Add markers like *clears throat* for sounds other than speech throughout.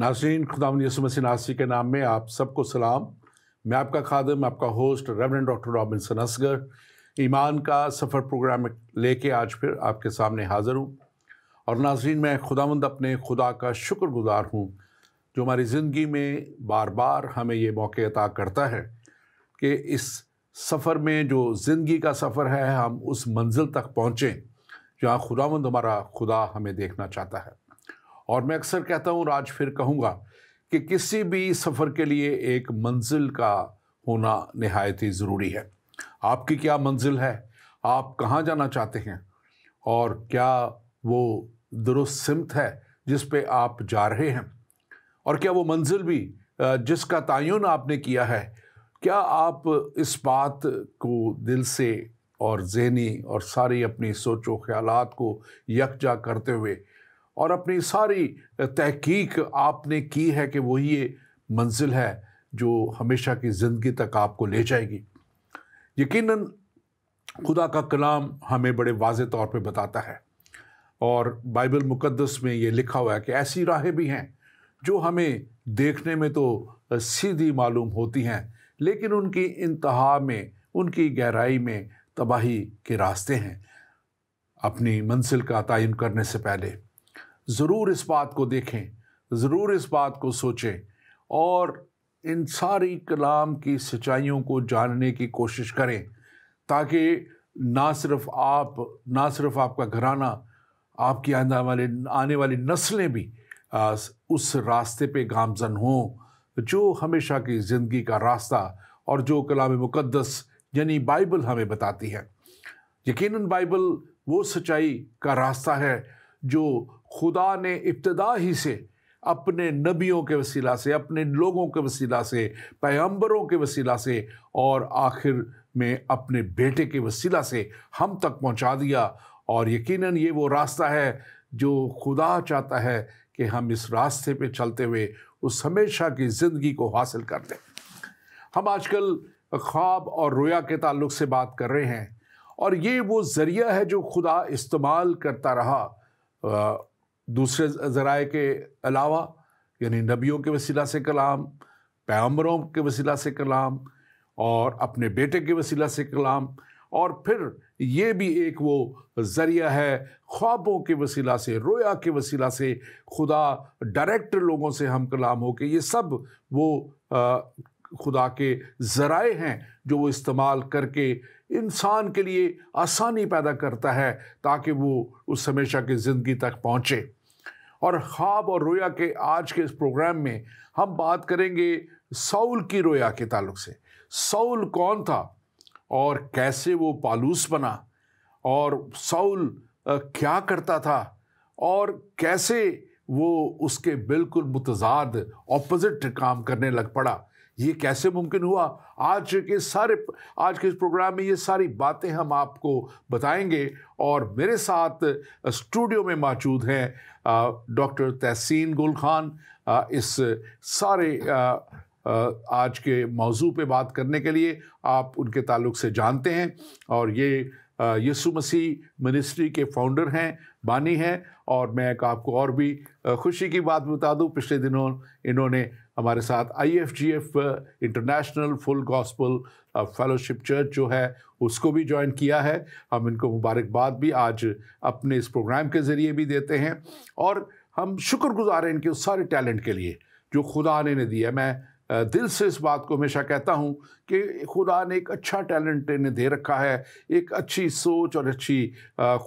नाजरीन खुदा यसुमसी नासी के नाम में आप सबको सलाम मैं आपका खादम आपका host reverend doctor Robinson Asghar ईमान का सफ़र प्रोग्राम लेके आज फिर आपके सामने हाज़र हूँ और नाजरीन मैं खुदावंद अपने खुदा का शुक्र गुज़ार हूँ जो हमारी ज़िंदगी में बार बार हमें ये मौके अता करता है कि इस सफ़र में जो ज़िंदगी का सफ़र है हम उस मंजिल तक पहुँचें जहाँ खुदावंद हमारा खुदा हमें देखना चाहता है और मैं अक्सर कहता हूँ आज फिर कहूँगा कि किसी भी सफ़र के लिए एक मंजिल का होना नहायत ही ज़रूरी है आपकी क्या मंजिल है आप कहाँ जाना चाहते हैं और क्या वो दुरुस्त सिमत है जिस पे आप जा रहे हैं और क्या वो मंजिल भी जिसका तयन आपने किया है क्या आप इस बात को दिल से और जहनी और सारी अपनी सोचो ख्यालात को यकजा करते हुए और अपनी सारी तहकीक आपने की है कि वही ये मंजिल है जो हमेशा की ज़िंदगी तक आपको ले जाएगी यकीनन खुदा का कलाम हमें बड़े वाज तौर पे बताता है और बाइबल मुकद्दस में ये लिखा हुआ है कि ऐसी राहें भी हैं जो हमें देखने में तो सीधी मालूम होती हैं लेकिन उनकी इंतहा में उनकी गहराई में तबाही के रास्ते हैं अपनी मंजिल का तयन करने से पहले ज़रूर इस बात को देखें ज़रूर इस बात को सोचें और इन सारी कलाम की सच्चाइयों को जानने की कोशिश करें ताकि ना सिर्फ आप ना सिर्फ आपका घराना आपकी आने वाले आने वाली नस्लें भी उस रास्ते पे गामजन हों जो हमेशा की ज़िंदगी का रास्ता और जो कलाम मुक़दस यानी बाइबल हमें बताती है यकीनन बाइबल वो सच्चाई का रास्ता है जो खुदा ने इब्तदा ही से अपने नबियों के वसीला से अपने लोगों के वसीला से पैम्बरों के वसीला से और आखिर में अपने बेटे के वसीला से हम तक पहुंचा दिया और यकीनन ये वो रास्ता है जो खुदा चाहता है कि हम इस रास्ते पे चलते हुए उस हमेशा की ज़िंदगी को हासिल कर दें हम आजकल ख्वाब और रोया के ताल्लुक से बात कर रहे हैं और ये वो ज़रिया है जो खुदा इस्तेमाल करता रहा दूसरे ज़राए के अलावा यानी नबियों के वसीला से कलाम पैम्बरों के वसीला से कलाम और अपने बेटे के वसीला से कलाम और फिर ये भी एक वो ज़रिया है ख्वाबों के वसीला से रोया के वसीला से खुदा डायरेक्ट लोगों से हम कलाम हो के ये सब वो खुदा के ज़राए हैं जो वो इस्तेमाल करके इंसान के लिए आसानी पैदा करता है ताकि वो उस हमेशा की ज़िंदगी तक पहुँचे और ख्वाब और रोया के आज के इस प्रोग्राम में हम बात करेंगे सऊल की रोया के ताल्लुक से सऊल कौन था और कैसे वो पालूस बना और सऊल क्या करता था और कैसे वो उसके बिल्कुल मुतजाद ऑपोजिट काम करने लग पड़ा ये कैसे मुमकिन हुआ आज के सारे आज के इस प्रोग्राम में ये सारी बातें हम आपको बताएंगे और मेरे साथ स्टूडियो में मौजूद हैं डॉक्टर तहसीन गुल खान इस सारे आज के मौजू पे बात करने के लिए आप उनके ताल्लुक से जानते हैं और ये यसु मसीह मिनिस्ट्री के फाउंडर हैं बानी हैं और मैं एक आपको और भी खुशी की बात बता दूं पिछले दिनों इन्होंने हमारे साथ I F G F international full gospel fellowship church जो है उसको भी ज्वाइन किया है हम इनको मुबारकबाद भी आज अपने इस प्रोग्राम के ज़रिए भी देते हैं और हम शुक्रगुजार हैं इनके उस सारे टैलेंट के लिए जो खुदा ने दिया मैं दिल से इस बात को हमेशा कहता हूँ कि खुदा ने एक अच्छा टैलेंट इन्हें दे रखा है एक अच्छी सोच और अच्छी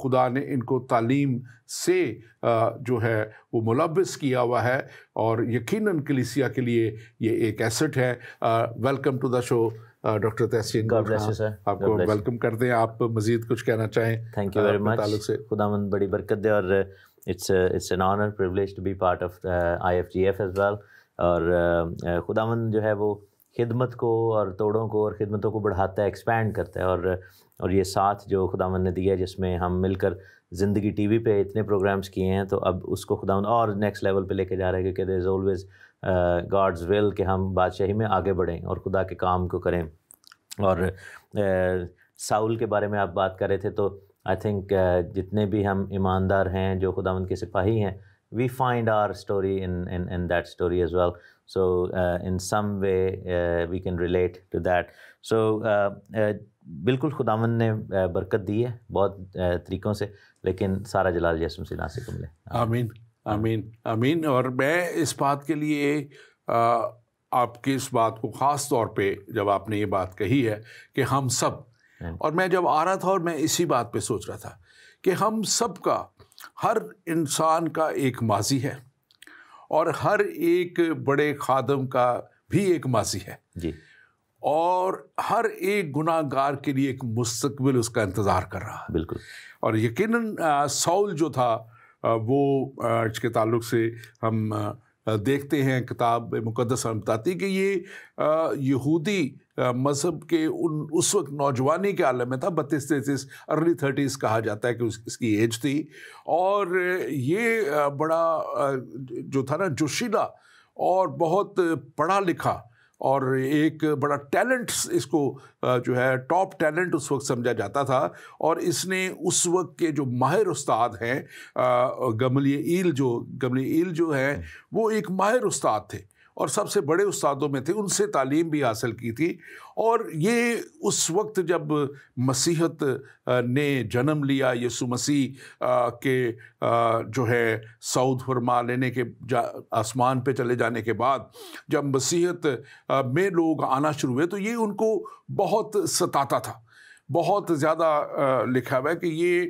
खुदा ने इनको तालीम से जो है वो मुलबस किया हुआ है और यकीन कलिसिया के लिए ये एक एसेट है welcome to the show doctor Tehseen आपको वेलकम करते हैं आप मज़ीद कुछ कहना चाहें थैंक यू वेरी मच मंद बड़ी बरकत दे और it's it's an honour privilege to be part of I F G F as well और खुदावन जो है वो खिदमत को और तोड़ों को और ख़िदमतों को बढ़ाता है एक्सपैंड करता है और और ये साथ जो खुदावन ने दिया है जिसमें हम मिलकर ज़िंदगी टीवी पे इतने प्रोग्राम्स किए हैं तो अब उसको खुदावन और नेक्स्ट लेवल पे लेके जा रहे हैं क्योंकि there is always God's will कि हम बादशाही में आगे बढ़ें और खुदा के काम को करें और साउल के बारे में आप बात कर रहे थे तो आई थिंक जितने भी हम ईमानदार हैं जो खुदावन के सिपाही हैं we find our story in, in, in that story as well. So uh, in some way uh, we can relate to that. So uh, बिल्कुल खुदावन ने बरकत दी है बहुत तरीक़ों से लेकिन सारा जलाल जैसम से नासिक मिले आमीन आमीन आमीन और मैं इस बात के लिए आ, आपकी इस बात को ख़ास तौर पे जब आपने ये बात कही है कि हम सब हाँ। और मैं जब आ रहा था और मैं इसी बात पे सोच रहा था कि हम सब का हर इंसान का एक माजी है और हर एक बड़े खादम का भी एक माजी है जी और हर एक गुनाहगार के लिए एक मुस्तकबिल उसका इंतज़ार कर रहा है बिल्कुल और यकीनन साउल जो था वो इसके ताल्लुक से हम અ દેખતે હૈ કિતાબ મુકદસ બતાતી હૈ કી યે યહૂદી મઝહબ કે ઉન ઉસ વક્ત નોજવાની કે આલમ મે થા 32 થી 30સ अर्ली 30સ કહા જાતા હૈ કી ઉસ કી એજ થી ઓર યે બડા જો થા ના જોશીલા ઓર બહોત પઢા લીખા और एक बड़ा टैलेंट इसको जो है टॉप टैलेंट उस वक्त समझा जाता था और इसने उस वक्त के जो माहिर उस्ताद हैं गमली ईल जो गमली ईल जो हैं हम्म। वो एक माहिर उस्ताद थे और सबसे बड़े उस्तादों में थे उनसे तालीम भी हासिल की थी और ये उस वक्त जब मसीहत ने जन्म लिया यसु मसीह के जो है सऊद फरमा लेने के आसमान पे चले जाने के बाद जब मसीहत में लोग आना शुरू हुए तो ये उनको बहुत सताता था बहुत ज़्यादा लिखा हुआ है कि ये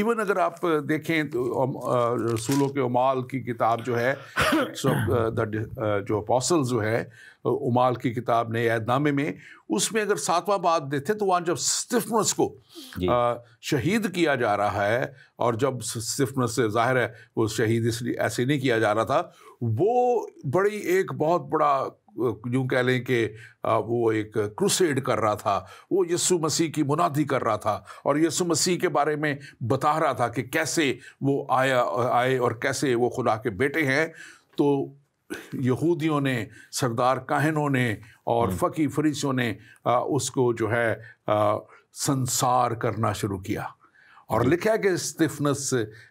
इवन अगर आप देखें तो रसूलों के उमाल की किताब जो है *coughs* जो पॉसल जो है उमाल की किताब नए ऐदनामे में उसमें अगर सातवां बाद देते तो वहाँ जब स्टिफनस को शहीद किया जा रहा है और जब स्टिफनस से जाहिर है वो शहीद इसलिए ऐसे नहीं किया जा रहा था वो बड़ी एक बहुत बड़ा यूँ कह लें कि वो एक क्रूसेड कर रहा था वो यीशु मसीह की मुनादी कर रहा था और यीशु मसीह के बारे में बता रहा था कि कैसे वो आया आए और कैसे वो खुदा के बेटे हैं तो यहूदियों ने सरदार काहनों ने और हम्म। फ़की फरीसियों ने उसको जो है संसार करना शुरू किया और लिखा है कि स्टिफनस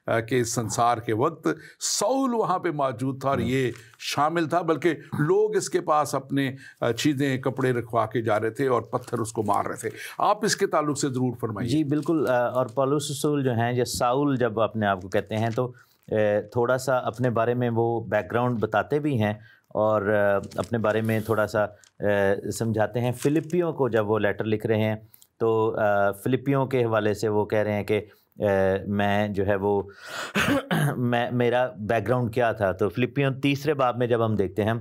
के संसार के वक्त सऊल वहाँ पे मौजूद था और हाँ। ये शामिल था बल्कि लोग इसके पास अपने चीज़ें कपड़े रखवा के जा रहे थे और पत्थर उसको मार रहे थे आप इसके ताल्लुक से ज़रूर फरमाइए जी बिल्कुल और पॉलूसूल जो हैं या साउल जब अपने आप को कहते हैं तो थोड़ा सा अपने बारे में वो बैकग्राउंड बताते भी हैं और अपने बारे में थोड़ा सा समझाते हैं फिलिपियों को जब वो लेटर लिख रहे हैं तो फिलिपियों के हवाले से वो कह रहे हैं कि मैं जो है वो *clears throat* मैं मेरा बैकग्राउंड क्या था तो फिलिपियों तीसरे बाब में जब हम देखते हैं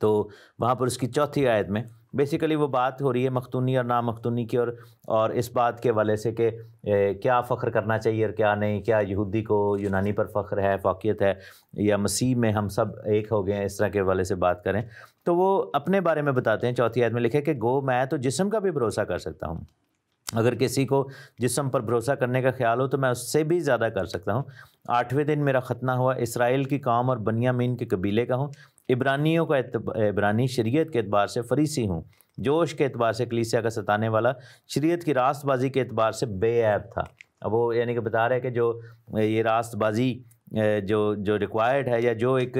तो वहाँ पर उसकी चौथी आयत में बेसिकली वो बात हो रही है मखतूनी और नामखतूनी की और और इस बात के हवाले से कि क्या फ़ख्र करना चाहिए और क्या नहीं क्या यहूदी को यूनानी पर फ़ख्र है फ़ाकियत है या मसीह में हम सब एक हो गए हैं इस तरह के हवाले से बात करें तो वो अपने बारे में बताते हैं चौथी याद में लिखे कि गो मैं तो जिसम का भी भरोसा कर सकता हूँ अगर किसी को जिसम पर भरोसा करने का ख्याल हो तो मैं उससे भी ज़्यादा कर सकता हूँ आठवें दिन मेरा ख़तना हुआ इसराइल की काम और बनियामीन के कबीले का हूँ इब्रानियों का इब्रानी शरीयत के अतबार से फरीसी हूँ जोश के अतबार से कलीसिया का सताने वाला शरीयत की रास्तबाजी के अतबार से बेऐब था अब वो यानी कि बता रहे हैं कि जो ये रास्तबाजी जो जो रिक्वायर्ड है या जो एक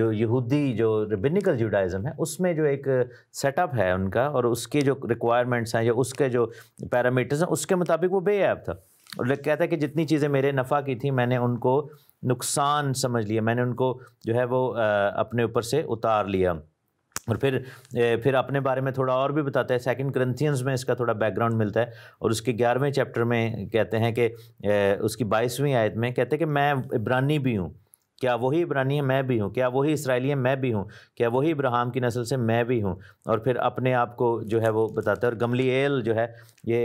जो यहूदी जो रिबिनिकल जुडाइज़म है उसमें जो एक सेटअप है उनका और उसके जो रिक्वायरमेंट्स हैं या उसके जो पैरामीटर्स हैं उसके मुताबिक वो बेऐब था और कहता है कि जितनी चीज़ें मेरे नफ़ा की थी मैंने उनको नुकसान समझ लिया मैंने उनको जो है वो अपने ऊपर से उतार लिया और फिर फिर अपने बारे में थोड़ा और भी बताता है सेकंड क्रंथियंस में इसका थोड़ा बैकग्राउंड मिलता है और उसके ग्यारहवें चैप्टर में कहते हैं कि उसकी बाईसवीं आयत में कहते हैं कि मैं इब्रानी भी हूँ क्या वही इब्रानी है मैं भी हूँ क्या वही इसराइली है मैं भी हूँ क्या वही इब्राहम की नस्ल से मैं भी हूँ और फिर अपने आप को जो है वो बताता है और गमली एल जो है ये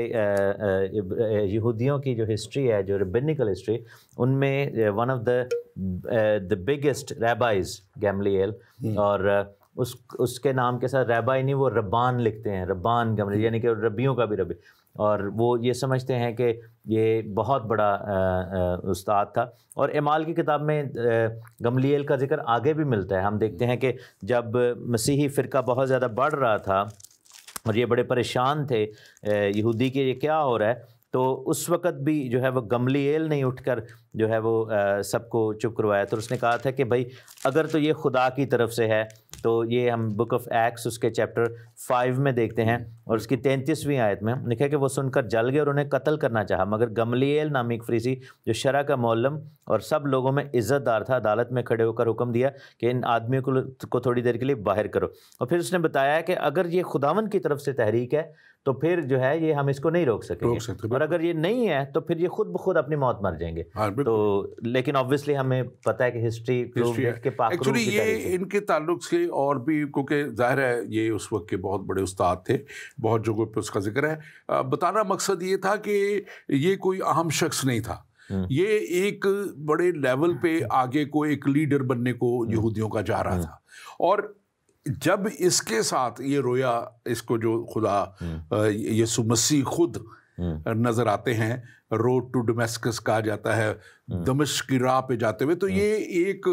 यहूदियों की जो हिस्ट्री है जो रिबिनिकल हिस्ट्री उनमें one of the the biggest रेबाइज एल और उस उसके नाम के साथ रबाई नहीं वो रबान लिखते हैं रबान का मतलब यानी कि रबियों का भी रबी और वो ये समझते हैं कि ये बहुत बड़ा उस्ताद था और एमाल की किताब में गमलील का जिक्र आगे भी मिलता है हम देखते हैं कि जब मसीही फ़िरका बहुत ज़्यादा बढ़ रहा था और ये बड़े परेशान थे यहूदी के ये क्या हो रहा है तो उस वक़्त भी जो है वो एल नहीं उठकर जो है वो सबको चुप करवाया तो उसने कहा था कि भाई अगर तो ये खुदा की तरफ से है तो ये हम बुक ऑफ एक्ट्स उसके चैप्टर फाइव में देखते हैं और उसकी तैंतीसवीं आयत में लिखा कि वो सुनकर जल गए और उन्हें कत्ल करना चाहा मगर गमलीएल नामिक फ्रीसी जो शरा का मौलम और सब लोगों में इज्जतदार था अदालत में खड़े होकर हुक्म दिया कि इन आदमियों को को थोड़ी देर के लिए बाहर करो और फिर उसने बताया कि अगर ये खुदावन की तरफ से तहरीक है तो फिर जो है ये हम इसको नहीं रोक सके रोक सकते और अगर ये नहीं है तो फिर ये खुद ब खुद अपनी मौत मर जाएंगे हाँ, तो लेकिन ऑब्वियसली हमें पता है कि हिस्ट्री एक्चुअली ये इनके ताल्लुक से और भी क्योंकि जाहिर है ये उस वक्त के बहुत बड़े उस्ताद थे बहुत जगहों पर उसका जिक्र है बताना मकसद ये था कि ये कोई अहम शख्स नहीं था हम्म। ये एक बड़े लेवल पे हम्म। आगे को एक लीडर बनने को हम्म। यहूदियों का जा रहा था और जब इसके साथ ये रोया इसको जो खुदा यसु मसीह खुद नज़र आते हैं रोड टू डोमेस्कस कहा जाता है दमिश की राह पे जाते हुए तो ये एक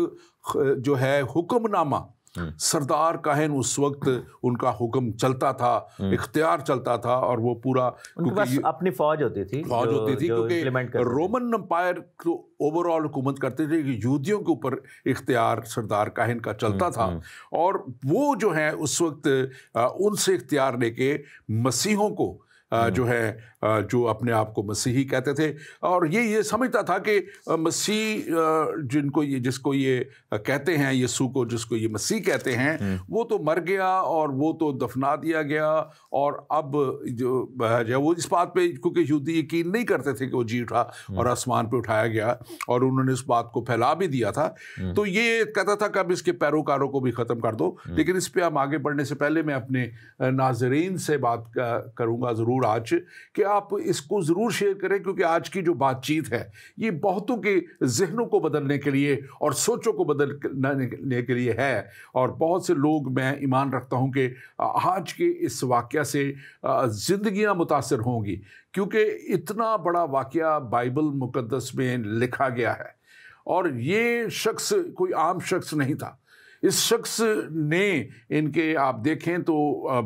जो है हुक्मनामा हम्म। सरदार कहन उस वक्त उनका हुक्म चलता था हम्म। इख्तियार चलता था और वो पूरा अपनी फौज होती थी फौज होती थी क्योंकि रोमन अम्पायर तो ओवरऑल हुकूमत करते थे कि यहूदियों के ऊपर इख्तियार सरदार काहिन का चलता हम्म, था और वो जो है उस वक्त उनसे इख्तियार लेके मसीहों को हम्म। जो है जो अपने आप को मसीही कहते थे और ये ये समझता था कि मसीह जिनको ये जिसको ये कहते हैं यसू को जिसको ये मसीह कहते हैं हम्म। वो तो मर गया और वो तो दफना दिया गया और अब जो जो वो इस बात पे क्योंकि यहूदी यकीन नहीं करते थे कि वो जी उठा हम्म। और आसमान पे उठाया गया और उन्होंने इस बात को फैला भी दिया था तो ये कहता था कि अब इसके पैरोकारों को भी ख़त्म कर दो लेकिन इस पर हम आगे बढ़ने से पहले मैं अपने नाजरीन से बात करूँगा ज़रूर ज़रूर कि आप इसको ज़रूर शेयर करें क्योंकि आज की जो बातचीत है ये बहुतों के जहनों को बदलने के लिए और सोचों को बदलने के लिए है और बहुत से लोग मैं ईमान रखता हूँ कि आज के इस वाक़ से ज़िंदियाँ मुतासर होंगी क्योंकि इतना बड़ा वाक़ बाइबल मुकदस में लिखा गया है और ये शख्स कोई आम शख्स नहीं था इस शख्स ने इनके आप देखें तो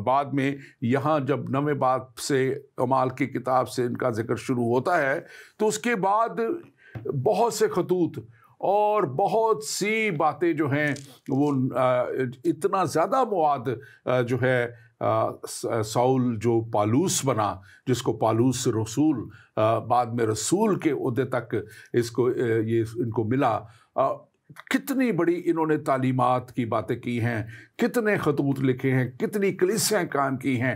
बाद में यहाँ जब नवे बाग से कमाल की किताब से इनका जिक्र शुरू होता है तो उसके बाद बहुत से खतूत और बहुत सी बातें जो हैं वो इतना ज़्यादा मवाद जो है साउल जो पालूस बना जिसको पालूस रसूल बाद में रसूल के उदे तक इसको ये इनको मिला कितनी बड़ी इन्होंने तालीमत की बातें की हैं कितने खतूत लिखे हैं कितनी कलिसियाँ काम की हैं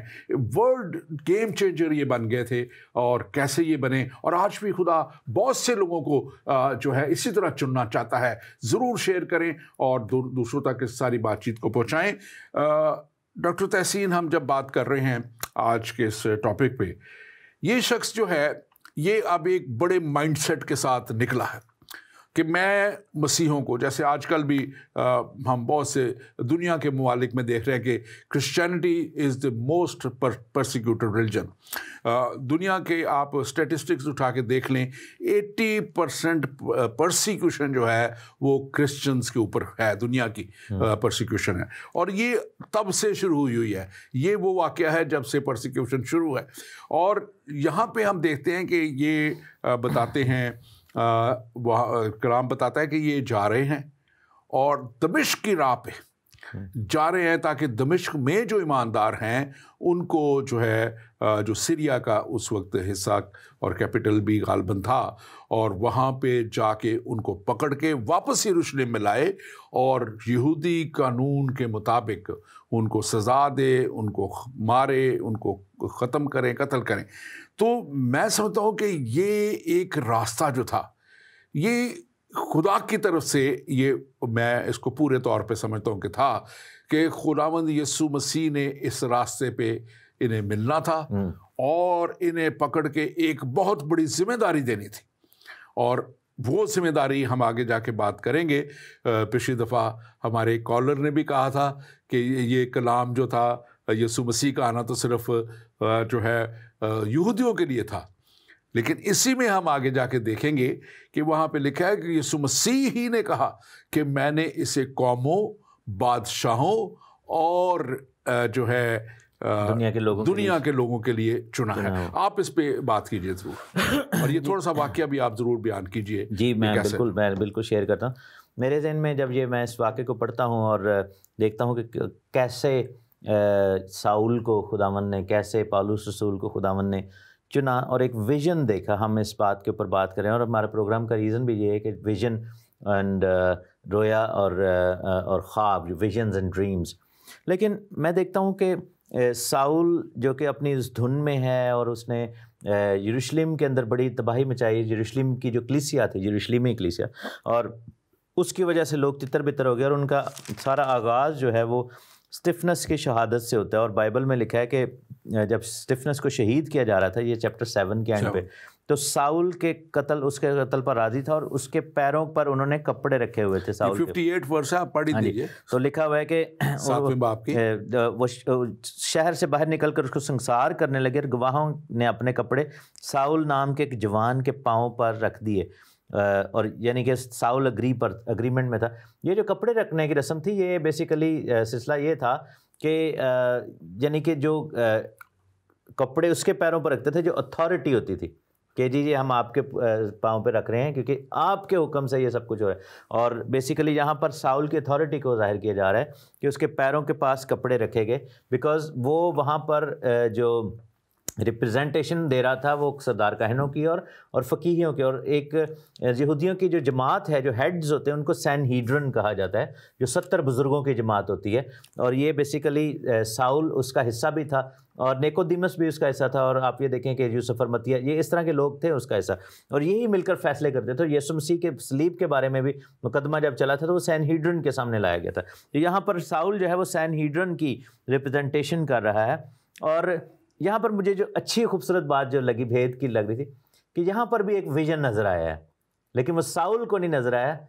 वर्ल्ड गेम चेंजर ये बन गए थे और कैसे ये बने और आज भी खुदा बहुत से लोगों को जो है इसी तरह चुनना चाहता है ज़रूर शेयर करें और दूसरों तक इस सारी बातचीत को पहुँचाएँ डॉक्टर तहसीन हम जब बात कर रहे हैं आज के इस टॉपिक पर ये शख्स जो है ये अब एक बड़े माइंडसेट के साथ निकला है कि मैं मसीहों को जैसे आजकल भी आ, हम बहुत से दुनिया के ममालिक में देख रहे हैं कि Christianity is the most persecuted religion दुनिया के आप स्टेटिस्टिक्स उठा के देख लें 80 परसेंट परसिक्यूशन जो है वो क्रिश्चियंस के ऊपर है दुनिया की परसिक्यूशन हम्म। है और ये तब से शुरू हुई हुई है ये वो वाक़ है जब से परसिक्यूशन शुरू है और यहाँ पे हम देखते हैं कि ये बताते हैं वहाँ कलाम बताता है कि ये जा रहे हैं और दमिश्क की राह पे हम्म। जा रहे हैं ताकि दमिश्क में जो ईमानदार हैं उनको जो है जो सीरिया का उस वक्त हिस्सा और कैपिटल भी गालबन था और वहाँ पे जाके उनको पकड़ के वापस यरूशलेम में लाए और यहूदी कानून के मुताबिक उनको सज़ा दे उनको मारे उनको ख़त्म करें कत्ल करें तो मैं समझता हूँ कि ये एक रास्ता जो था ये खुदा की तरफ से ये मैं इसको पूरे तौर पे समझता हूँ कि था कि खुदावंद यसु मसीह ने इस रास्ते पे इन्हें मिलना था हम्म। और इन्हें पकड़ के एक बहुत बड़ी जिम्मेदारी देनी थी और वो जिम्मेदारी हम आगे जाके बात करेंगे पिछली दफ़ा हमारे कॉलर ने भी कहा था कि ये कलाम जो था यसु मसीह का आना तो सिर्फ जो है यहूदियों के लिए था लेकिन इसी में हम आगे जाके देखेंगे कि वहाँ पे लिखा है कि यसु मसीह ही ने कहा कि मैंने इसे कौमों बादशाहों और जो है दुनिया के लोगों दुनिया के, के लोगों के लिए चुना है आप इस पे बात कीजिए जरूर और ये थोड़ा सा *coughs* वाक्य भी आप जरूर बयान कीजिए जी मैं बिल्कुल मैं बिल्कुल शेयर करता हूँ मेरे जहन में जब ये मैं इस वाक्य को पढ़ता हूँ और देखता हूँ कि कैसे साउल को खुदावन ने कैसे पालू रसूल को खुदावन ने चुना और एक विज़न देखा हम इस बात के ऊपर बात करें और हमारे प्रोग्राम का रीज़न भी ये है कि विज़न एंड रोया और और ख्वाब विजन एंड ड्रीम्स लेकिन मैं देखता हूँ कि साउल जो कि अपनी इस धुन में है और उसने यरूशलेम के अंदर बड़ी तबाही मचाई यरूशलेम की जो कलिसिया थी यरूशलेमी कलिसिया और उसकी वजह से लोग तितर बितर हो गए और उनका सारा आगाज़ जो है वो स्टिफनेस की शहादत से होता है और बाइबल में लिखा है कि जब स्टिफनेस को शहीद किया जा रहा था ये चैप्टर सेवन के एंड अच्छा। पे तो साउल के कत्ल उसके कत्ल पर राजी था और उसके पैरों पर उन्होंने कपड़े रखे हुए थे साउल 58 वर्ष आप हाँ तो लिखा हुआ है कि *clears throat* बाप की वो शहर से बाहर निकलकर उसको संसार करने लगे और गवाहों ने अपने कपड़े साउल नाम के एक जवान के पाँव पर रख दिए और यानी कि साउल अग्री पर अग्रीमेंट में था ये जो कपड़े रखने की रस्म थी ये बेसिकली सिलसिला ये था कि यानी कि जो कपड़े उसके पैरों पर रखते थे जो अथॉरिटी होती थी कि जी जी हम आपके पाँव पे रख रहे हैं क्योंकि आपके हुक्म से ये सब कुछ हो रहा है और बेसिकली यहाँ पर साउल की अथॉरिटी को जाहिर किया जा रहा है कि उसके पैरों के पास कपड़े रखे गए बिकॉज वो वहाँ पर जो रिप्रेजेंटेशन दे रहा था वो सरदार कहनों की और और फकीहियों की और एक यहूदियों की जो जमात है जो हेड्स होते हैं उनको सैन हीड्रन कहा जाता है जो सत्तर बुज़ुर्गों की जमात होती है और ये बेसिकली साउल उसका हिस्सा भी था और नेकोदिमस भी उसका हिस्सा था और आप ये देखें कि यूसफर मतिया ये इस तरह के लोग थे उसका हिस्सा और यही मिलकर फैसले करते थे यसु मसीह के स्लीप के बारे में भी मुकदमा जब चला था तो वो सैन हीड्रन के सामने लाया गया था तो यहाँ पर साउल जो है वो सैन हीड्रन की रिप्रजेंटेशन कर रहा है और यहाँ पर मुझे जो अच्छी खूबसूरत बात जो लगी भेद की लग रही थी कि यहाँ पर भी एक विजन नज़र आया है लेकिन वो साउल को नहीं नज़र आया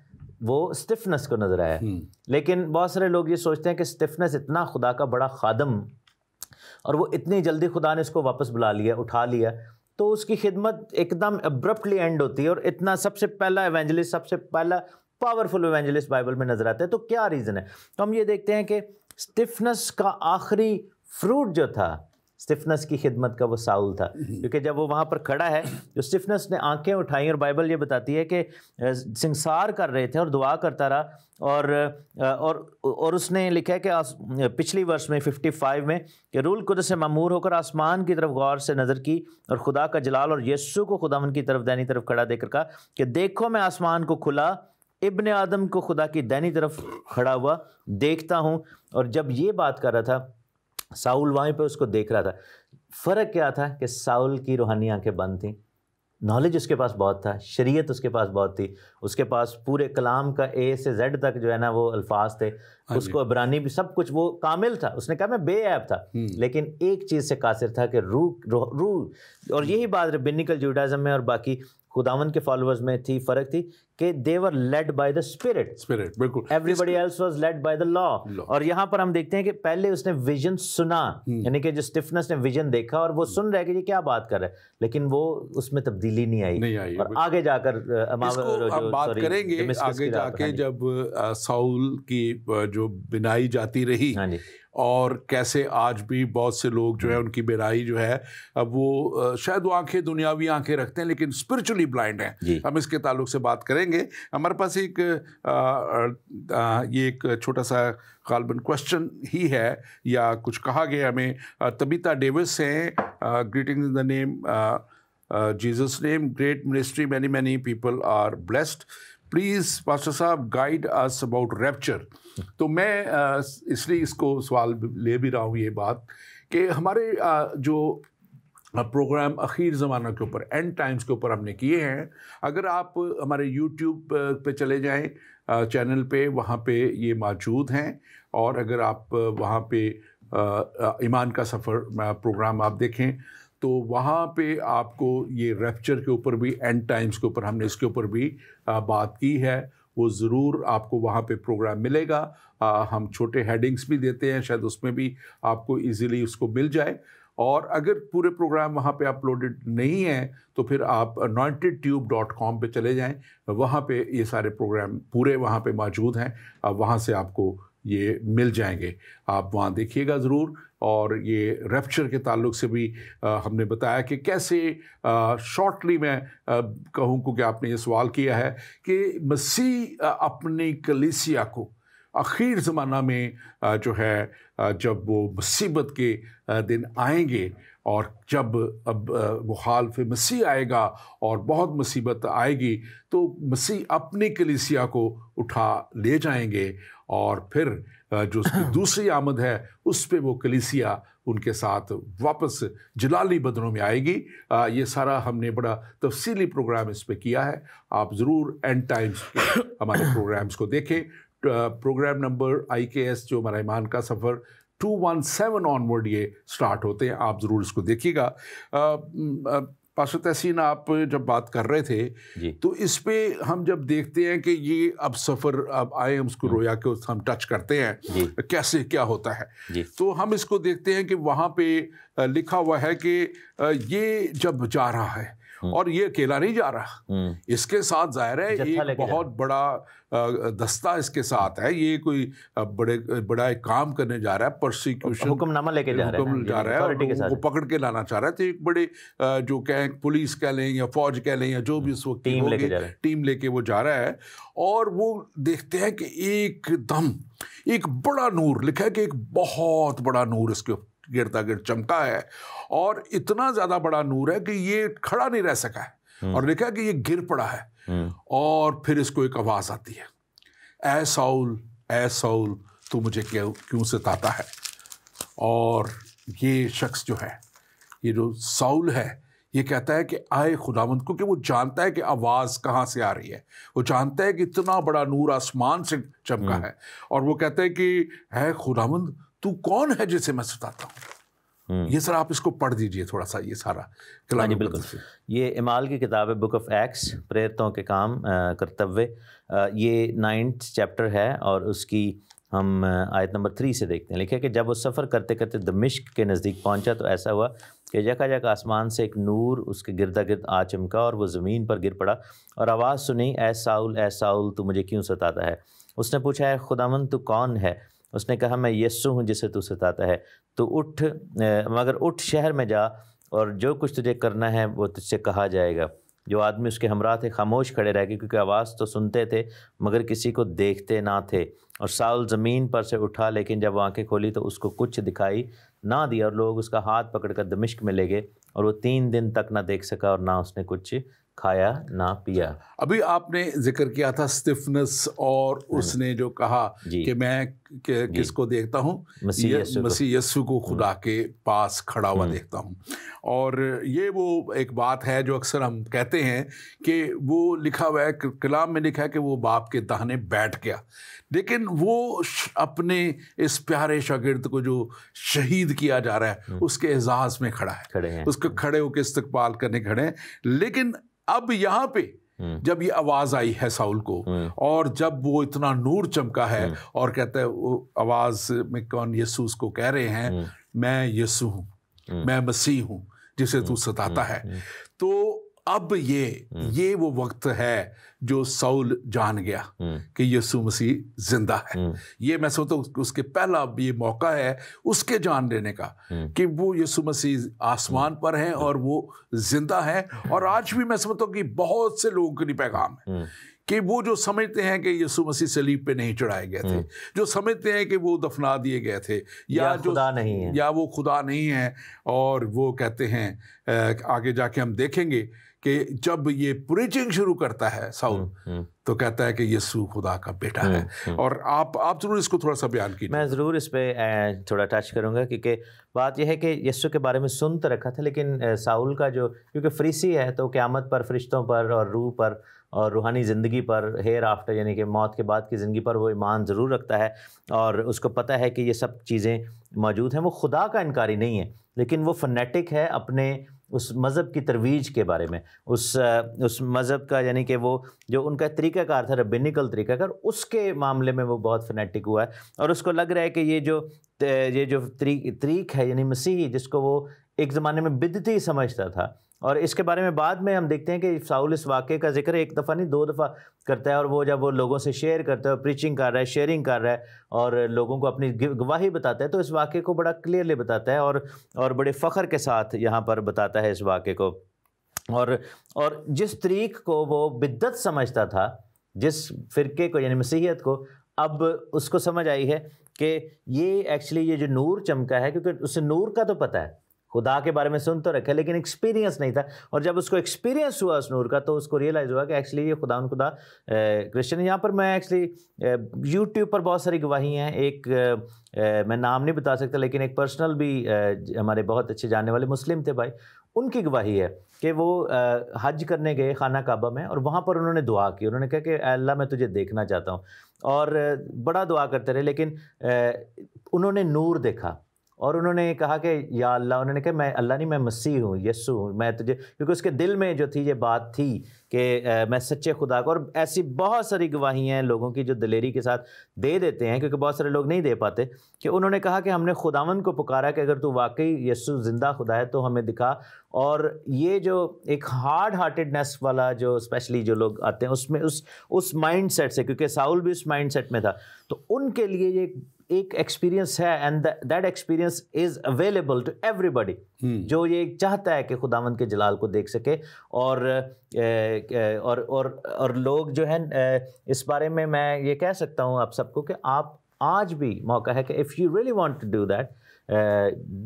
वो स्टिफनेस को नज़र आया हम्म। लेकिन बहुत सारे लोग ये सोचते हैं कि स्टिफनेस इतना खुदा का बड़ा खादम और वो इतनी जल्दी खुदा ने इसको वापस बुला लिया उठा लिया तो उसकी खिदमत एकदम अब्रप्टली एंड होती है और इतना सबसे पहला एवेंजलिस्ट सबसे पहला पावरफुल एवेंजलिस्ट बाइबल में नज़र आता है तो क्या रीज़न है तो हम ये देखते हैं कि स्टिफनेस का आखिरी फ्रूट जो था स्टिफनेस की खिदमत का वो साउल था हम्म। क्योंकि जब वो वहाँ पर खड़ा है तो स्टिफनेस ने आंखें उठाई और बाइबल ये बताती है कि सिंसार कर रहे थे और दुआ करता रहा और और और उसने लिखा है कि पिछली वर्ष में 55 में कि रूल खुद से मामूर होकर आसमान की तरफ गौर से नज़र की और खुदा का जलाल और यस्सु को खुदा की तरफ दैनी तरफ खड़ा देकर कहा कि देखो मैं आसमान को खुला इबन आदम को खुदा की दैनी तरफ खड़ा हुआ देखता हूँ और जब ये बात कर रहा था साउल वहीं पे उसको देख रहा था फ़र्क क्या था कि साउल की रूहानी आंखें बंद थी नॉलेज उसके पास बहुत था शरीयत उसके पास बहुत थी उसके पास पूरे कलाम का ए से जेड तक जो है ना वो अल्फाज थे हाँ उसको अबरानी भी सब कुछ वो कामिल था उसने कहा मैं बेऐब था हम्म। लेकिन एक चीज़ से कासिर था कि रू रू, और यही बात रबिनिकल जूडाज़म में और बाकी खुदावन के फॉलोअर्स में थी फ़र्क थी कि they were led by the spirit spirit बिल्कुल everybody else was led by the law और यहाँ पर हम देखते हैं कि पहले उसने विजन सुना हम्म। यानी कि जो स्टिफनेस ने विजन देखा और वो सुन रहा है कि ये क्या बात कर रहा है लेकिन वो उसमें तब्दीली नहीं आई नहीं आई और आगे जाकर बात करेंगे आगे हाँ जाके जब साउल की जो बिनाई जाती रही हाँ और कैसे आज भी बहुत से लोग जो है उनकी बेराई जो है अब वो शायद वो आंखें दुनियावी आंखें रखते हैं लेकिन स्पिरिचुअली ब्लाइंड हैं हम इसके ताल्लुक से बात करें करेंगे हमारे पास एक आ, आ, ये एक छोटा सा गालबन क्वेश्चन ही है या कुछ कहा गया हमें तबीता डेविस हैं greeting in the name Jesus name great ministry many many people are blessed please pastor साहब गाइड अस अबाउट रैप्चर तो मैं इसलिए इसको सवाल ले भी रहा हूँ ये बात कि हमारे जो प्रोग्राम अख़ीर ज़माना के ऊपर एंड टाइम्स के ऊपर हमने किए हैं अगर आप हमारे यूट्यूब पे चले जाएं चैनल पे वहाँ पे ये मौजूद हैं और अगर आप वहाँ पे ईमान का सफ़र प्रोग्राम आप देखें तो वहाँ पे आपको ये रेप्चर के ऊपर भी एंड टाइम्स के ऊपर हमने इसके ऊपर भी बात की है वो ज़रूर आपको वहाँ पे प्रोग्राम मिलेगा हम छोटे हेडिंग्स भी देते हैं शायद उसमें भी आपको इजीली उसको मिल जाए और अगर पूरे प्रोग्राम वहाँ पे अपलोडेड नहीं है तो फिर आप अनॉइंटेड ट्यूब डॉट कॉम पर चले जाएँ वहाँ पे ये सारे प्रोग्राम पूरे वहाँ पे मौजूद हैं अब वहाँ से आपको ये मिल जाएंगे आप वहाँ देखिएगा ज़रूर और ये रेप्चर के ताल्लुक से भी आ, हमने बताया कि कैसे शॉर्टली मैं कहूँ क्योंकि आपने ये सवाल किया है कि मसीह अपनी कलिसिया को आखिर ज़माना में जो है जब वो मुसीबत के दिन आएंगे और जब अब मुखालफ मसीह आएगा और बहुत मुसीबत आएगी तो मसीह अपने कलिसिया को उठा ले जाएंगे और फिर जो उसकी हाँ। दूसरी आमद है उस पर वो कलिसिया उनके साथ वापस जलाली बदनों में आएगी आ, ये सारा हमने बड़ा तफसीली प्रोग्राम इस पर किया है आप ज़रूर एंड टाइम्स हमारे प्रोग्राम्स को देखें प्रोग्राम नंबर आई के एस जो हमारा ईमान का सफ़र 217 ऑनवर्ड ये स्टार्ट होते हैं आप ज़रूर इसको देखिएगा पाशा तहसीन आप जब बात कर रहे थे तो इस पर हम जब देखते हैं कि ये अब सफ़र अब आए हम उसको हम्म। रोया के हम टच करते हैं कैसे क्या होता है तो हम इसको देखते हैं कि वहाँ पे लिखा हुआ है कि ये जब जा रहा है हम्म। और ये अकेला नहीं जा रहा हम्म। इसके साथ जाहिर है एक बहुत बड़ा दस्ता इसके साथ है ये कोई बड़े बड़ा एक काम करने जा रहा है प्रोसिक्यूशन हुक्मनामा लेके जा रहा है जा रहा है वो पकड़ के लाना चाह रहा है तो एक बड़े जो कहें पुलिस कह लें या फौज कह लें या जो भी उस वक्त टीम लेके टीम लेके वो जा रहा है और वो देखते हैं कि एकदम एक बड़ा नूर लिखा है कि एक बहुत बड़ा नूर इसके गिरता गिर चमका है और इतना ज़्यादा बड़ा नूर है कि ये खड़ा नहीं रह सका है हम्म। और लिखा है कि ये गिर पड़ा है हम्म। और फिर इसको एक आवाज़ आती है ए साउल ए साउल तू मुझे क्यों क्यों सताता है और ये शख्स जो है ये जो साउल है ये कहता है कि आए खुदावंत क्योंकि वो जानता है कि आवाज़ कहाँ से आ रही है वो जानता है कि इतना बड़ा नूर आसमान से चमका हम्म। है और वो कहता है कि है खुदावंद तू कौन है जिसे मैं सताता हूँ हम्म। ये सर आप इसको पढ़ दीजिए थोड़ा सा ये सारा हाँ जी बिल्कुल ये इमाल की किताब है बुक ऑफ एक्ट्स प्रेरितों के काम कर्तव्य ये नाइन्थ चैप्टर है और उसकी हम आयत नंबर थ्री से देखते हैं लिखे कि जब वो सफ़र करते करते दमिश्क के नज़दीक पहुंचा तो ऐसा हुआ कि जगह जगह आसमान से एक नूर उसके गिरदा गिर्द आ चमका और वो ज़मीन पर गिर पड़ा और आवाज़ सुनी ए साउल ए साउल तू मुझे क्यों सताता है उसने पूछा है खुदामन तू कौन है उसने कहा मैं यस्सु हूँ जिसे तू सताता है तो उठ मगर उठ शहर में जा और जो कुछ तुझे करना है वो तुझसे कहा जाएगा जो आदमी उसके हमरा थे खामोश खड़े रह गए क्योंकि आवाज़ तो सुनते थे मगर किसी को देखते ना थे और साउल ज़मीन पर से उठा लेकिन जब आंखें खोली तो उसको कुछ दिखाई ना दिया और लोग उसका हाथ पकड़कर दमिश्क में ले गए और वो तीन दिन तक ना देख सका और ना उसने कुछ खाया ना पिया अभी आपने जिक्र किया था स्टिफनेस और हाँ। उसने जो कहा कि मैं कि, किसको देखता हूँ मसीह यस्सु को खुदा हाँ। के पास खड़ा हुआ हाँ। देखता हूँ और ये वो एक बात है जो अक्सर हम कहते हैं कि वो लिखा हुआ है कलाम में लिखा है कि वो बाप के दाहने बैठ गया लेकिन वो अपने इस प्यारे शागिर्द को जो शहीद किया जा रहा है उसके एजाज में खड़ा है, खड़े हैं। उसको खड़े होकर इस्तकबाल करने खड़े हैं लेकिन अब यहां पे हम्म। जब ये आवाज आई है साउल को हम्म। और जब वो इतना नूर चमका है हम्म। और कहता है वो आवाज में कौन यसुस को कह रहे हैं मैं यसु हूं मैं मसीह हूं जिसे तू सताता है तो अब ये हम्म। ये वो वक्त है जो सऊल जान गया हम्म। कि यसु मसीह जिंदा है हम्म। ये मैं सोचता हूँ उसके पहला ये मौका है उसके जान लेने का कि वो यसु मसीह आसमान पर हैं और वो जिंदा हैं और आज भी मैं समझता हूँ कि बहुत से लोगों के लिए पैगाम है कि वो जो समझते हैं कि यीशु मसीह सलीब पे नहीं चढ़ाए गए थे जो समझते हैं कि वो दफना दिए गए थे या, या जो खुदा नहीं है या वो खुदा नहीं है और वो कहते हैं आगे जाके हम देखेंगे कि जब ये प्रीचिंग शुरू करता है साउल हम्म, हम्म। तो कहता है कि यीशु खुदा का बेटा हम्म, है और आप आप जरूर इसको थोड़ा सा बयान कीजिए मैं ज़रूर इस पर थोड़ा टच करूँगा क्योंकि बात यह है कि यीशु के बारे में सुन तो रखा था लेकिन साउल का जो क्योंकि फ्रीसी है तो क़्यामत पर फरिश्तों पर और रूह पर और रूहानी ज़िंदगी पर हेयर आफ्टर यानी कि मौत के बाद की ज़िंदगी पर वो ईमान ज़रूर रखता है और उसको पता है कि ये सब चीज़ें मौजूद हैं वो खुदा का इनकारी नहीं है लेकिन वो फनेटिक है अपने उस मज़हब की तरवीज के बारे में उस उस मज़हब का यानी कि वो जो उनका तरीक़ाकार था रबिनिकल तरीक़ाकार उसके मामले में वो बहुत फनेटिक हुआ है और उसको लग रहा है कि ये जो ये जो तरीक है यानी मसीही जिसको वो एक ज़माने में बिदती समझता था और इसके बारे में बाद में हम देखते हैं कि साउल इस वाक़े का जिक्र एक दफ़ा नहीं दो दफ़ा करता है और वो जब वो लोगों से शेयर करता है प्रीचिंग कर रहा है शेयरिंग कर रहा है और लोगों को अपनी गवाही बताता है तो इस वाक़े को बड़ा क्लियरली बताता है और और बड़े फ़ख्र के साथ यहाँ पर बताता है इस वाक़े को और और जिस तरीक को वो बिद्दत समझता था जिस फ़िरके को यानी मसीहत को अब उसको समझ आई है कि ये एक्चुअली ये जो नूर चमका है क्योंकि उसे नूर का तो पता है खुदा के बारे में सुन तो रखे लेकिन एक्सपीरियंस नहीं था और जब उसको एक्सपीरियंस हुआ उस नूर का तो उसको रियलाइज़ हुआ कि एक्चुअली ये खुदा खुदा क्रिश्चियन यहाँ पर मैं एक्चुअली यूट्यूब पर बहुत सारी गवाही हैं एक मैं नाम नहीं बता सकता लेकिन एक पर्सनल भी हमारे बहुत अच्छे जानने वाले मुस्लिम थे भाई उनकी गवाही है कि वो हज करने गए खाना काबा में और वहाँ पर उन्होंने दुआ की उन्होंने कहा कि अल्लाह मैं तुझे देखना चाहता हूँ और बड़ा दुआ करते रहे लेकिन उन्होंने नूर देखा और उन्होंने कहा कि या अल्लाह उन्होंने कहा मैं अल्लाह नहीं मैं मसीह हूँ यस्सु हूँ मैं तुझे क्योंकि उसके दिल में जो थी ये बात थी कि मैं सच्चे खुदा को और ऐसी बहुत सारी गवाही हैं लोगों की जो दिलेरी के साथ दे देते हैं क्योंकि बहुत सारे लोग नहीं दे पाते कि उन्होंने कहा कि हमने खुदावन को पुकारा कि अगर तू वाकई यस्सु ज़िंदा खुदा है तो हमें दिखा और ये जो एक हार्ड हार्टेडनेस वाला जो स्पेशली जो लोग आते हैं उसमें उस उस माइंड सेट से क्योंकि साउल भी उस माइंड में था तो उनके लिए ये एक एक्सपीरियंस है and that experience is available to everybody जो ये चाहता है कि खुदावंद के जलाल को देख सके और और और और लोग जो है इस बारे में मैं ये कह सकता हूँ आप सबको कि आप आज भी मौका है कि if you really want to do that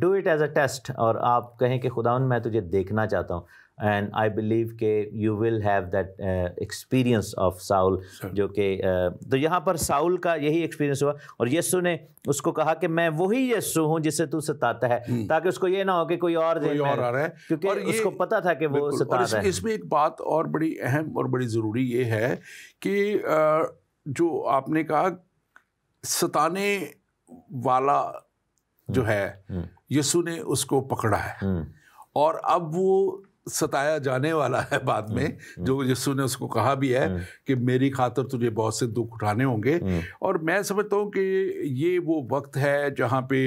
do it as a test और आप कहें कि खुदावन मैं तुझे देखना चाहता हूँ एंड आई बिलीव के you will have that experience of Saul जो कि uh, तो यहाँ पर साउल का यही एक्सपीरियंस हुआ और यस्सु ने उसको कहा कि मैं वही यस्सु हूँ जिसे तू सताता है हम्म। ताकि उसको ये ना हो कि कोई और कोई और आ रहा है क्योंकि उसको पता था कि वो सता रहा है इसमें एक बात और बड़ी अहम और बड़ी ज़रूरी ये है कि जो आपने कहा सताने वाला जो हम्म। है हम्म। यसु ने उसको पकड़ा है और अब वो सताया जाने वाला है बाद में हम्म, हम्म। जो यस्सु ने उसको कहा भी है हम्म। कि मेरी खातर तुझे बहुत से दुख उठाने होंगे और मैं समझता हूँ कि ये वो वक्त है जहाँ पे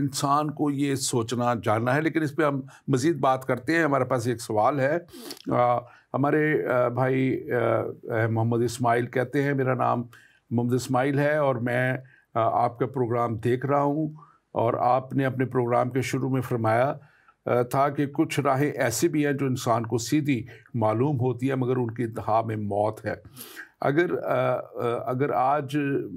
इंसान को ये सोचना जानना है लेकिन इस पर हम मज़ीद बात करते हैं हमारे पास एक सवाल है हमारे भाई मोहम्मद इस्माइल कहते हैं मेरा नाम मोहम्मद इस्माइल है और मैं आपका प्रोग्राम देख रहा हूँ और आपने अपने प्रोग्राम के शुरू में फरमाया था कि कुछ राहें ऐसी भी हैं जो इंसान को सीधी मालूम होती है मगर उनकी इतहा में मौत है अगर अगर आज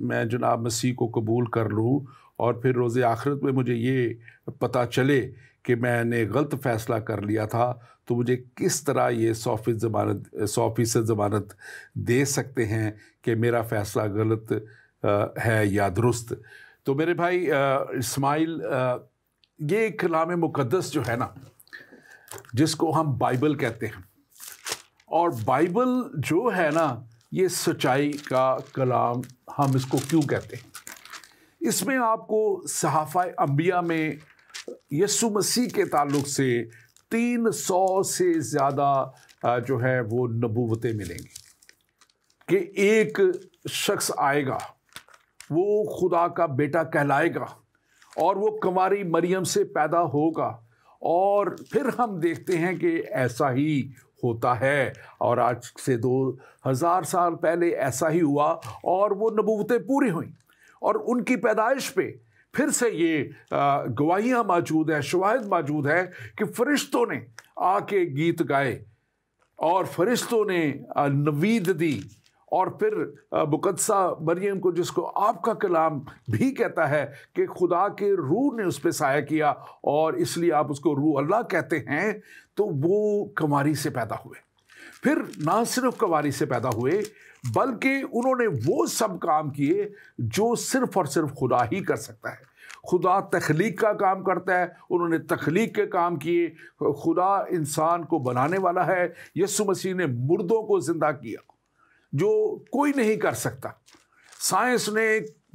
मैं जनाब मसीह को कबूल कर लूँ और फिर रोज़ आखिरत में मुझे ये पता चले कि मैंने गलत फ़ैसला कर लिया था तो मुझे किस तरह ये सौ फीसद ज़मानत सौ फीसद ज़मानत दे सकते हैं कि मेरा फ़ैसला गलत है या दुरुस्त तो मेरे भाई इसमाइल ये कलाम मुकदस जो है ना जिसको हम बाइबल कहते हैं और बाइबल जो है ना ये सच्चाई का कलाम हम इसको क्यों कहते हैं इसमें आपको सहाफ़ा अम्बिया में यसु मसीह के ताल्लुक से तीन सौ से ज़्यादा जो है वो नबूवतें मिलेंगी कि एक शख्स आएगा वो खुदा का बेटा कहलाएगा और वो कुमारी मरियम से पैदा होगा और फिर हम देखते हैं कि ऐसा ही होता है और आज से दो हज़ार साल पहले ऐसा ही हुआ और वो नबूतें पूरी हुई और उनकी पैदाइश पे फिर से ये गवाहियाँ मौजूद हैं शवाहद मौजूद है कि फरिश्तों ने आके गीत गाए और फरिश्तों ने नवीद दी और फिर मुकदसा मरियम को जिसको आपका कलाम भी कहता है कि खुदा के रूह ने उस पर साया किया और इसलिए आप उसको रूह अल्लाह कहते हैं तो वो कमारी से पैदा हुए फिर ना सिर्फ कमारी से पैदा हुए बल्कि उन्होंने वो सब काम किए जो सिर्फ और सिर्फ खुदा ही कर सकता है खुदा तख्लीक का काम करता है उन्होंने तख्लीक के काम किए खुदा इंसान को बनाने वाला है यसु मसीह ने मुर्दों को ज़िंदा किया जो कोई नहीं कर सकता साइंस ने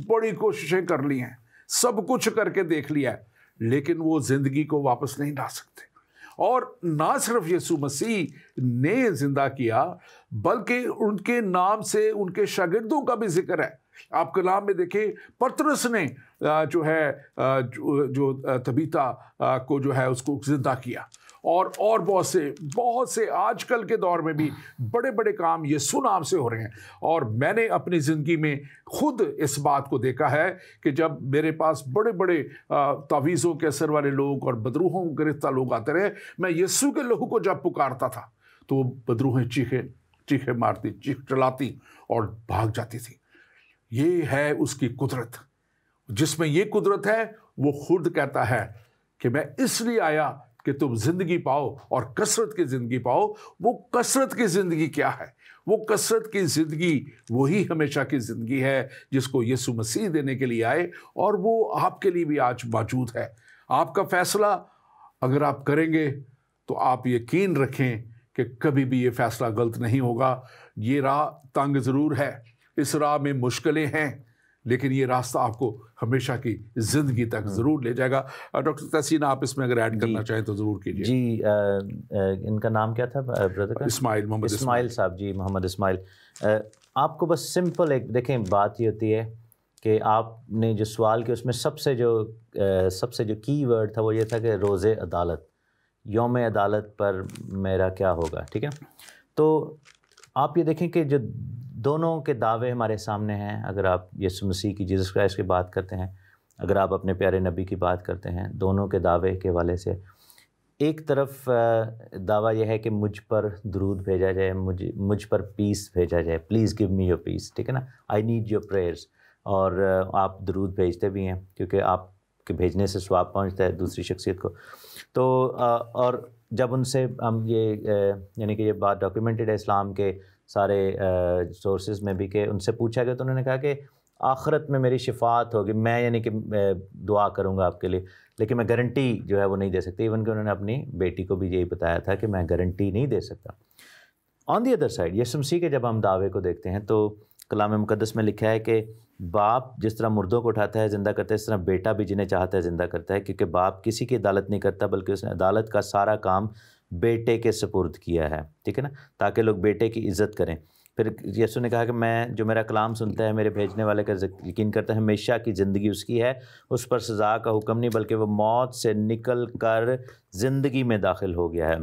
बड़ी कोशिशें कर ली हैं सब कुछ करके देख लिया है लेकिन वो जिंदगी को वापस नहीं ला सकते और ना सिर्फ यीशु मसीह ने जिंदा किया बल्कि उनके नाम से उनके शागिर्दों का भी जिक्र है आप कलाम में देखें पत्रस ने जो है जो, जो तबीता को जो है उसको जिंदा किया और और बहुत से बहुत से आजकल के दौर में भी बड़े बड़े काम यस्सु नाम से हो रहे हैं और मैंने अपनी ज़िंदगी में खुद इस बात को देखा है कि जब मेरे पास बड़े बड़े तावीज़ों के असर वाले लोग और बदरूहों गिरफ्तार लोग आते रहे मैं यस्सु के लहू को जब पुकारता था तो वो बदरूहें चीखे चीखे मारती चीख चलाती और भाग जाती थी ये है उसकी कुदरत जिसमें ये कुदरत है वो खुद कहता है कि मैं इसलिए आया कि तुम जिंदगी पाओ और कसरत की ज़िंदगी पाओ वो कसरत की ज़िंदगी क्या है वो कसरत की ज़िंदगी वही हमेशा की ज़िंदगी है जिसको यीशु मसीह देने के लिए आए और वो आपके लिए भी आज मौजूद है आपका फ़ैसला अगर आप करेंगे तो आप यकीन रखें कि कभी भी ये फ़ैसला गलत नहीं होगा ये राह तंग ज़रूर है इस राह में मुश्किलें हैं लेकिन ये रास्ता आपको हमेशा की ज़िंदगी तक हम्म। ज़रूर ले जाएगा डॉक्टर तहसीन आप इसमें अगर ऐड करना चाहें तो ज़रूर कीजिए जी आ, आ, इनका नाम क्या था ब्रदर इस्माइल मोहम्मद इस्माइल साहब जी मोहम्मद इस्माइल आपको बस सिंपल एक देखें बात ये होती है कि आपने जो सवाल किया उसमें सबसे जो सबसे जो की वर्ड था वो ये था कि रोज़े अदालत योम अदालत पर मेरा क्या होगा ठीक है तो आप ये देखें कि जो दोनों के दावे हमारे सामने हैं अगर आप यीशु मसीह की जीसस क्राइस्ट की बात करते हैं अगर आप अपने प्यारे नबी की बात करते हैं दोनों के दावे के वाले से एक तरफ दावा यह है कि मुझ पर दरूद भेजा जाए मुझ मुझ पर पीस भेजा जाए please give me your peace ठीक है ना आई नीड योर प्रेयर्स और आप दरूद भेजते भी हैं क्योंकि आप के भेजने से स्वाब पहुंचता है दूसरी शख्सियत को तो और जब उनसे हम ये यानी कि ये बात डॉक्यूमेंटेड है इस्लाम के सारे सोर्सेज में भी कि उनसे पूछा गया तो उन्होंने कहा कि आखरत में मेरी शिफात होगी मैं यानी कि दुआ करूँगा आपके लिए लेकिन मैं गारंटी जो है वो नहीं दे सकती इवन कि उन्होंने अपनी बेटी को भी यही बताया था कि मैं गारंटी नहीं दे सकता ऑन दी अदर साइड यसमसी के जब हम दावे को देखते हैं तो कलाम मुकदस में लिखा है कि बाप जिस तरह मुर्दों को उठाता है ज़िंदा करता है इस तरह बेटा भी जिन्हें चाहता है ज़िंदा करता है क्योंकि बाप किसी की अदालत नहीं करता बल्कि उसने अदालत का सारा काम बेटे के सपुर्द किया है ठीक है ना ताकि लोग बेटे की इज़्ज़त करें फिर यसु ने कहा कि मैं जो मेरा कलाम सुनता है मेरे भेजने वाले का यकीन करता है हमेशा की ज़िंदगी उसकी है उस पर सज़ा का हुक्म नहीं बल्कि वह मौत से निकल कर ज़िंदगी में दाखिल हो गया है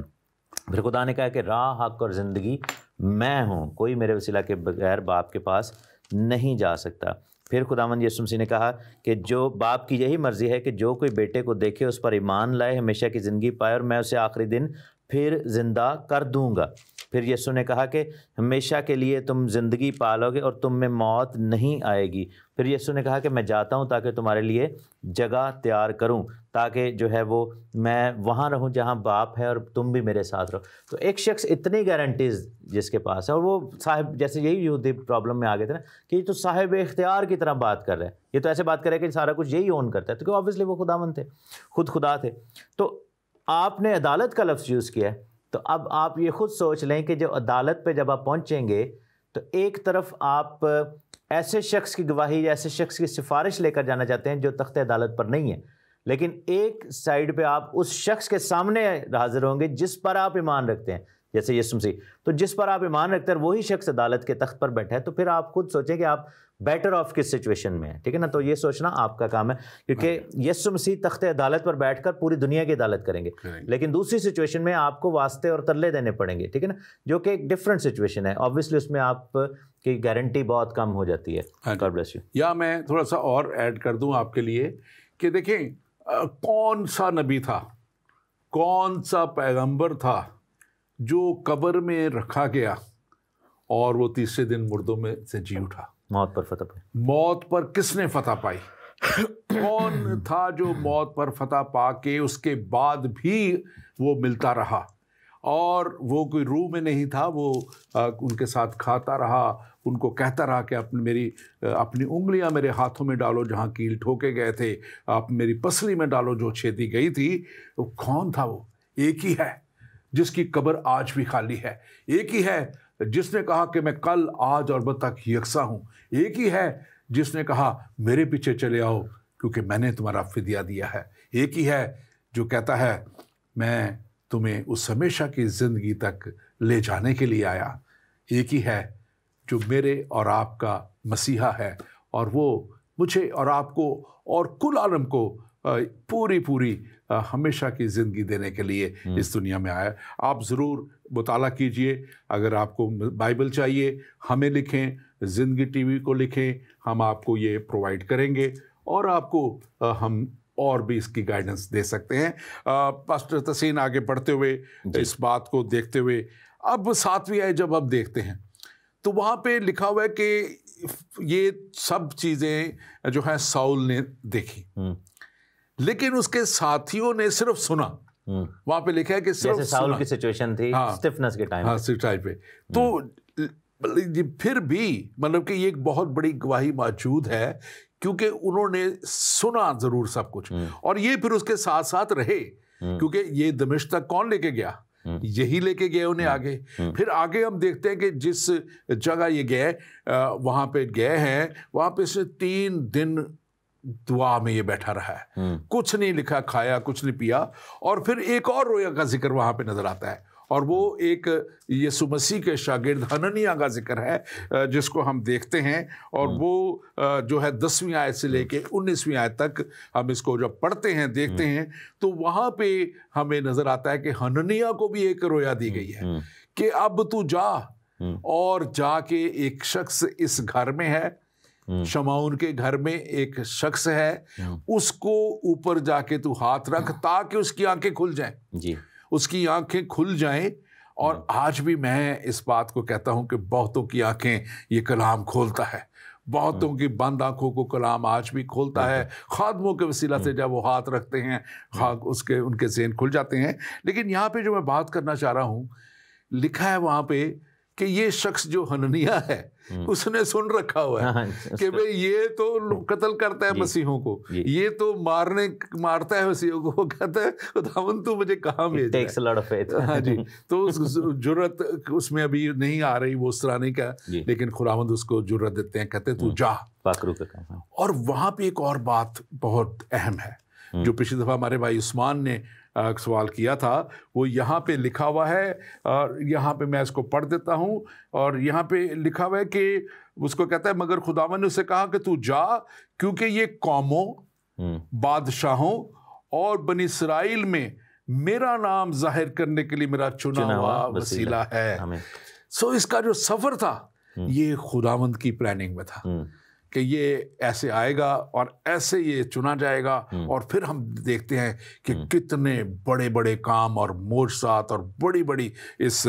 फिर खुदा ने कहा कि राह हक और ज़िंदगी मैं हूँ कोई मेरे वसीला के बगैर बाप के पास नहीं जा सकता फिर खुदावन यसु मसीह ने कहा कि जो बाप की यही मर्ज़ी है कि जो कोई बेटे को देखे उस पर ईमान लाए हमेशा की ज़िंदगी पाए और मैं उसे आखिरी दिन फिर ज़िंदा कर दूँगा फिर यीशु ने कहा कि हमेशा के लिए तुम ज़िंदगी पालोगे और तुम में मौत नहीं आएगी फिर यीशु ने कहा कि मैं जाता हूँ ताकि तुम्हारे लिए जगह तैयार करूँ ताकि जो है वो मैं वहाँ रहूँ जहाँ बाप है और तुम भी मेरे साथ रहो तो एक शख्स इतनी गारंटीज़ जिसके पास है और वो साहिब जैसे यही यूदी प्रॉब्लम में आ गए थे ना कि तो साहिब इख्तियार की तरह बात कर रहे हैं ये तो ऐसे बात कर रहे हैं कि सारा कुछ यही ओन करता है तो क्योंकि ऑब्वियसली वो खुदा थे खुद खुदा थे तो आपने अदालत का लफ्ज़ यूज़ किया तो अब आप ये ख़ुद सोच लें कि जो अदालत पे जब आप पहुँचेंगे तो एक तरफ आप ऐसे शख्स की गवाही या ऐसे शख्स की सिफारिश लेकर जाना चाहते हैं जो तख्त अदालत पर नहीं है लेकिन एक साइड पे आप उस शख्स के सामने हाजिर होंगे जिस पर आप ईमान रखते हैं जैसे यीशु मसीह तो जिस पर आप ईमान रखते हैं वही शख्स अदालत के तख्त पर बैठा है तो फिर आप खुद सोचें कि आप बेटर ऑफ किस सिचुएशन में है ठीक है ना तो ये सोचना आपका काम है क्योंकि यीशु मसीह तख्त अदालत पर बैठकर पूरी दुनिया की अदालत करेंगे लेकिन दूसरी सिचुएशन में आपको वास्ते और तरले देने पड़ेंगे ठीक है ना जो कि एक डिफरेंट सिचुएशन है ऑब्वियसली उसमें आप की गारंटी बहुत कम हो जाती है गॉड ब्लेस यू या मैं थोड़ा सा और ऐड कर दूं आपके लिए कि देखें कौन सा नबी था कौन सा पैगंबर था जो कबर में रखा गया और वो तीसरे दिन मुर्दों में से जी उठा मौत पर फतह पाई मौत पर किसने फतह पाई कौन था जो मौत पर फतह पा के उसके बाद भी वो मिलता रहा और वो कोई रूह में नहीं था वो आ, उनके साथ खाता रहा उनको कहता रहा कि अपनी मेरी अपनी उंगलियां मेरे हाथों में डालो जहाँ कील ठोके गए थे आप मेरी पसली में डालो जो छेदी गई थी वो कौन था वो एक ही है जिसकी कब्र आज भी खाली है एक ही है जिसने कहा कि मैं कल आज और बद तक यकसा हूँ एक ही है जिसने कहा मेरे पीछे चले आओ क्योंकि मैंने तुम्हारा फिदिया दिया है एक ही है जो कहता है मैं तुम्हें उस हमेशा की ज़िंदगी तक ले जाने के लिए आया एक ही है जो मेरे और आपका मसीहा है और वो मुझे और आपको और कुल आलम को पूरी पूरी हमेशा की ज़िंदगी देने के लिए हम्म। इस दुनिया में आया आप ज़रूर मुताल कीजिए अगर आपको बाइबल चाहिए हमें लिखें ज़िंदगी टीवी को लिखें हम आपको ये प्रोवाइड करेंगे और आपको हम और भी इसकी गाइडेंस दे सकते हैं पास्टर तसीन आगे बढ़ते हुए इस बात को देखते हुए अब सातवीं आए जब अब देखते हैं तो वहाँ पे लिखा हुआ है कि ये सब चीज़ें जो है साउल ने देखी हम्म। लेकिन उसके साथियों ने सिर्फ सुना हम्म। वहां पे लिखा है कि सिर्फ साउल की सिचुएशन थी हाँ, स्टिफनेस के टाइम हाँ, टाइम पे हम्म। तो फिर भी मतलब कि ये एक बहुत बड़ी गवाही मौजूद है क्योंकि उन्होंने सुना जरूर सब कुछ हम्म। और ये फिर उसके साथ साथ रहे क्योंकि ये दमिश तक कौन लेके गया यही लेके गए उन्हें आगे फिर आगे हम देखते हैं कि जिस जगह ये गए वहां पे गए हैं वहां पे से तीन दिन दुआ में ये बैठा रहा है हम्म। कुछ नहीं लिखा खाया कुछ नहीं पिया और फिर एक और रोया का जिक्र वहां पे नजर आता है और वो एक यसु मसीह के शागिर्द हननिया का जिक्र है जिसको हम देखते हैं और हम्म। वो जो है दसवीं आयत से लेके हम्म। उन्नीसवीं आयत तक हम इसको जब पढ़ते हैं देखते हैं तो वहां पे हमें नज़र आता है कि हननिया को भी एक रोया दी गई है कि अब तू जा और जाके एक शख्स इस घर में है हम्म। शमाउन के घर में एक शख्स है हम्म। उसको ऊपर जाके तू हाथ रख हाँ। ताकि उसकी आंखें खुल जाएं जी उसकी आंखें खुल जाएं और हम्म। आज भी मैं इस बात को कहता हूं कि बहुतों की आंखें ये कलाम खोलता है बहुतों की बंद आंखों को कलाम आज भी खोलता है खादमों के वसीला से जब वो हाथ रखते हैं खाक उसके उनके जेन खुल जाते हैं लेकिन यहाँ पे जो मैं बात करना चाह रहा हूँ लिखा है वहाँ पे कि ये शख्स जो हननिया है हम्म। उसने सुन रखा हुआ है हाँ, हाँ, कि भाई ये तो हम्म। कत्ल करता है मसीहों को ये तो मारने मारता है मसीहों को कहता है खुदावन तू मुझे कहाँ भेज हाँ जी तो उस *laughs* जरूरत उसमें अभी नहीं आ रही वो उस तरह नहीं का लेकिन खुदावंद उसको जरूरत देते हैं कहते तू हम्म। जा हाँ। और वहाँ पे एक और बात बहुत अहम है जो पिछली दफ़ा हमारे भाई उस्मान ने सवाल किया था वो यहाँ पे लिखा हुआ है और यहाँ पे मैं इसको पढ़ देता हूँ और यहाँ पे लिखा हुआ है कि उसको कहता है मगर खुदावन ने उसे कहा कि तू जा क्योंकि ये कौमों हम्म। बादशाहों और बन इसराइल में मेरा नाम जाहिर करने के लिए मेरा चुना हुआ वसीला वसीला है सो so, इसका जो सफ़र था हम्म। ये खुदावंद की प्लानिंग में था हम्म। कि ये ऐसे आएगा और ऐसे ये चुना जाएगा हम्म। और फिर हम देखते हैं कि हम्म। कितने बड़े बड़े काम और मोज सात और बड़ी बड़ी इस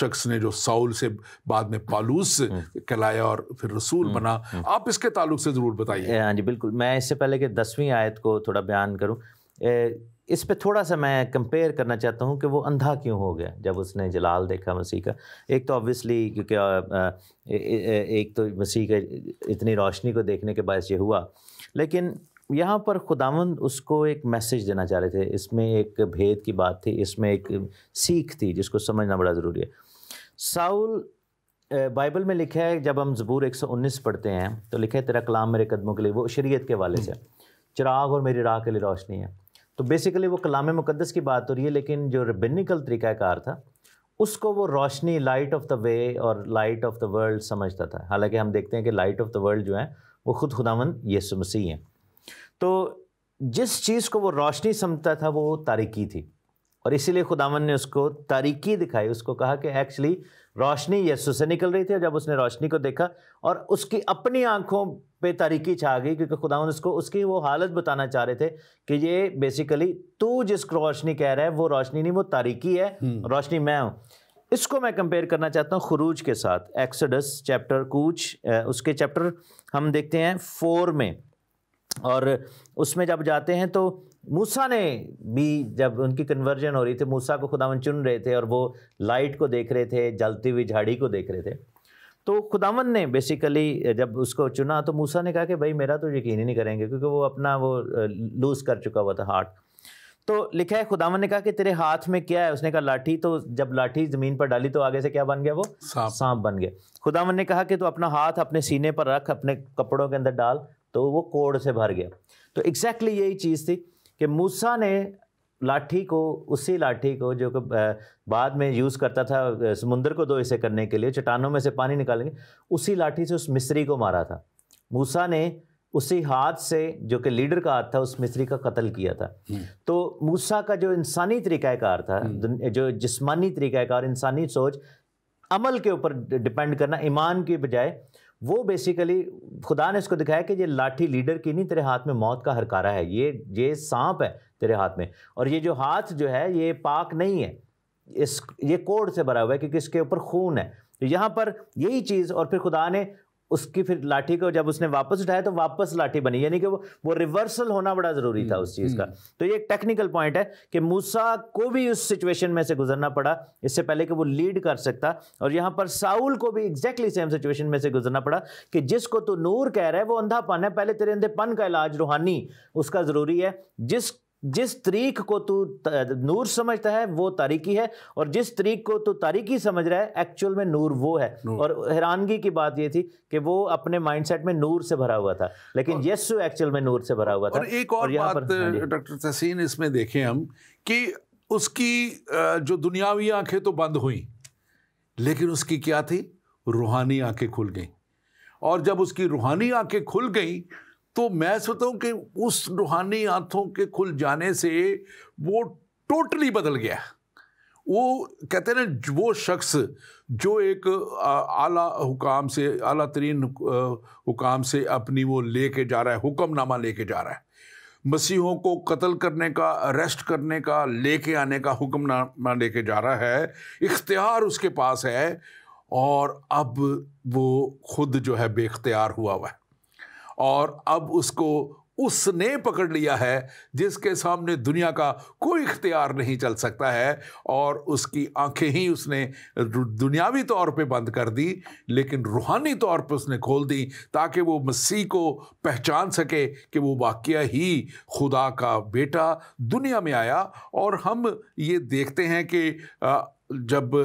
शख्स ने जो साउल से बाद में पालूस हम्म। कहलाया और फिर रसूल बना आप इसके ताल्लुक से ज़रूर बताइए हाँ जी बिल्कुल मैं इससे पहले कि दसवीं आयत को थोड़ा बयान करूँ इस पर थोड़ा सा मैं कंपेयर करना चाहता हूँ कि वो अंधा क्यों हो गया जब उसने जलाल देखा मसीह का एक तो ऑब्वियसली क्योंकि एक तो मसीह के इतनी रोशनी को देखने के बायस ये हुआ लेकिन यहाँ पर खुदावंद उसको एक मैसेज देना चाह रहे थे इसमें एक भेद की बात थी इसमें एक सीख थी जिसको समझना बड़ा ज़रूरी है साउल बाइबल में लिखा है जब हम जबूर 119 पढ़ते हैं तो लिखा है तेरा कलाम मेरे कदमों के लिए वो शरीयत के वाले से चिराग और मेरी राह के लिए रोशनी है तो बेसिकली वो कलाम मुकदस की बात हो रही है लेकिन जो रिबिनिकल तरीक़ाकार था उसको वो रोशनी लाइट ऑफ द वे और लाइट ऑफ द वर्ल्ड समझता था हालांकि हम देखते हैं कि लाइट ऑफ द वर्ल्ड जो है वो ख़ुद खुदावन यीशु मसीह हैं तो जिस चीज़ को वो रोशनी समझता था वो तारीकी थी और इसीलिए खुदावन ने उसको तारीकी दिखाई उसको कहा कि एक्चुअली रोशनी यस्सु से निकल रही थी और जब उसने रोशनी को देखा और उसकी अपनी आंखों पे तारीकी छा गई क्योंकि खुदा उसको उसकी वो हालत बताना चाह रहे थे कि ये बेसिकली तू जिस रोशनी कह रहा है वो रोशनी नहीं वो तारीकी है हम्म। रोशनी मैं हूँ इसको मैं कंपेयर करना चाहता हूँ खरूज के साथ एक्सडस चैप्टर कूच उसके चैप्टर हम देखते हैं फोर में और उसमें जब जाते हैं तो मूसा ने भी जब उनकी कन्वर्जन हो रही थी मूसा को खुदावन चुन रहे थे और वो लाइट को देख रहे थे जलती हुई झाड़ी को देख रहे थे तो खुदावन ने बेसिकली जब उसको चुना तो मूसा ने कहा कि भाई मेरा तो यकीन ही नहीं करेंगे क्योंकि वो अपना वो लूज़ कर चुका हुआ था हार्ट तो लिखा है खुदावन ने कहा कि तेरे हाथ में क्या है उसने कहा लाठी तो जब लाठी ज़मीन पर डाली तो आगे से क्या बन गया वो सांप बन गया खुदावन ने कहा कि तू अपना हाथ अपने सीने पर रख अपने कपड़ों के अंदर डाल तो वो कोड़ से भर गया तो एग्जैक्टली exactly यही चीज़ थी कि मूसा ने लाठी को उसी लाठी को जो बाद में यूज़ करता था समुंदर को दो हिस्से करने के लिए चट्टानों में से पानी निकालेंगे उसी लाठी से उस मिस्री को मारा था मूसा ने उसी हाथ से जो कि लीडर का हाथ था उस मिस्री का कत्ल किया था हम्म। तो मूसा का जो इंसानी तरीक़ाकार था हम्म। जो जिस्मानी तरीक़ाकार इंसानी सोच अमल के ऊपर डिपेंड करना ईमान के बजाय वो बेसिकली खुदा ने इसको दिखाया कि ये लाठी लीडर की नहीं तेरे हाथ में मौत का हरकारा है ये ये सांप है तेरे हाथ में और ये जो हाथ जो है ये पाक नहीं है इस ये कोड से भरा हुआ है क्योंकि इसके ऊपर खून है तो यहाँ पर यही चीज़ और फिर खुदा ने उसकी फिर लाठी को जब उसने वापस उठाया तो वापस लाठी बनी यानी कि वो वो रिवर्सल होना बड़ा ज़रूरी था हम्म, उस चीज़ का हम्म। तो ये एक टेक्निकल पॉइंट है कि मूसा को भी उस सिचुएशन में से गुजरना पड़ा इससे पहले कि वो लीड कर सकता और यहां पर साउल को भी एग्जैक्टली सेम सिचुएशन में से गुजरना पड़ा कि जिसको तो नूर कह रहा है वो अंधापन है पहले तेरे अंधेपन का इलाज रूहानी उसका ज़रूरी है जिस जिस तरीक को तू नूर समझता है वो तारीकी है और जिस तरीक को तू तारीकी समझ रहा है एक्चुअल में नूर वो है नूर। और हैरानगी की बात ये थी कि वो अपने माइंडसेट में नूर से भरा हुआ था लेकिन यस्सु एक्चुअल में नूर से भरा हुआ था और एक और, और बात हाँ डॉक्टर तहसीन इसमें देखें हम कि उसकी जो दुनियावी आंखें तो बंद हुई लेकिन उसकी क्या थी रूहानी आंखें खुल गई और जब उसकी रूहानी आंखें खुल गई तो मैं सोचता हूँ कि उस रूहानी आंखों के खुल जाने से वो टोटली बदल गया वो कहते हैं ना वो शख्स जो एक आला हुकाम से आला तरीन हुकाम से अपनी वो लेके जा रहा है हुक्मनामा लेके जा रहा है मसीहों को कत्ल करने का अरेस्ट करने का लेके आने का हुक्मनामा लेके जा रहा है इख्तियार उसके पास है और अब वो खुद जो है बेख्तियार हुआ हुआ है और अब उसको उसने पकड़ लिया है जिसके सामने दुनिया का कोई इख्तियार नहीं चल सकता है और उसकी आंखें ही उसने दुनियावी तौर पे बंद कर दी लेकिन रूहानी तौर पे उसने खोल दी ताकि वो मसीह को पहचान सके कि वो वाक्य ही खुदा का बेटा दुनिया में आया और हम ये देखते हैं कि जब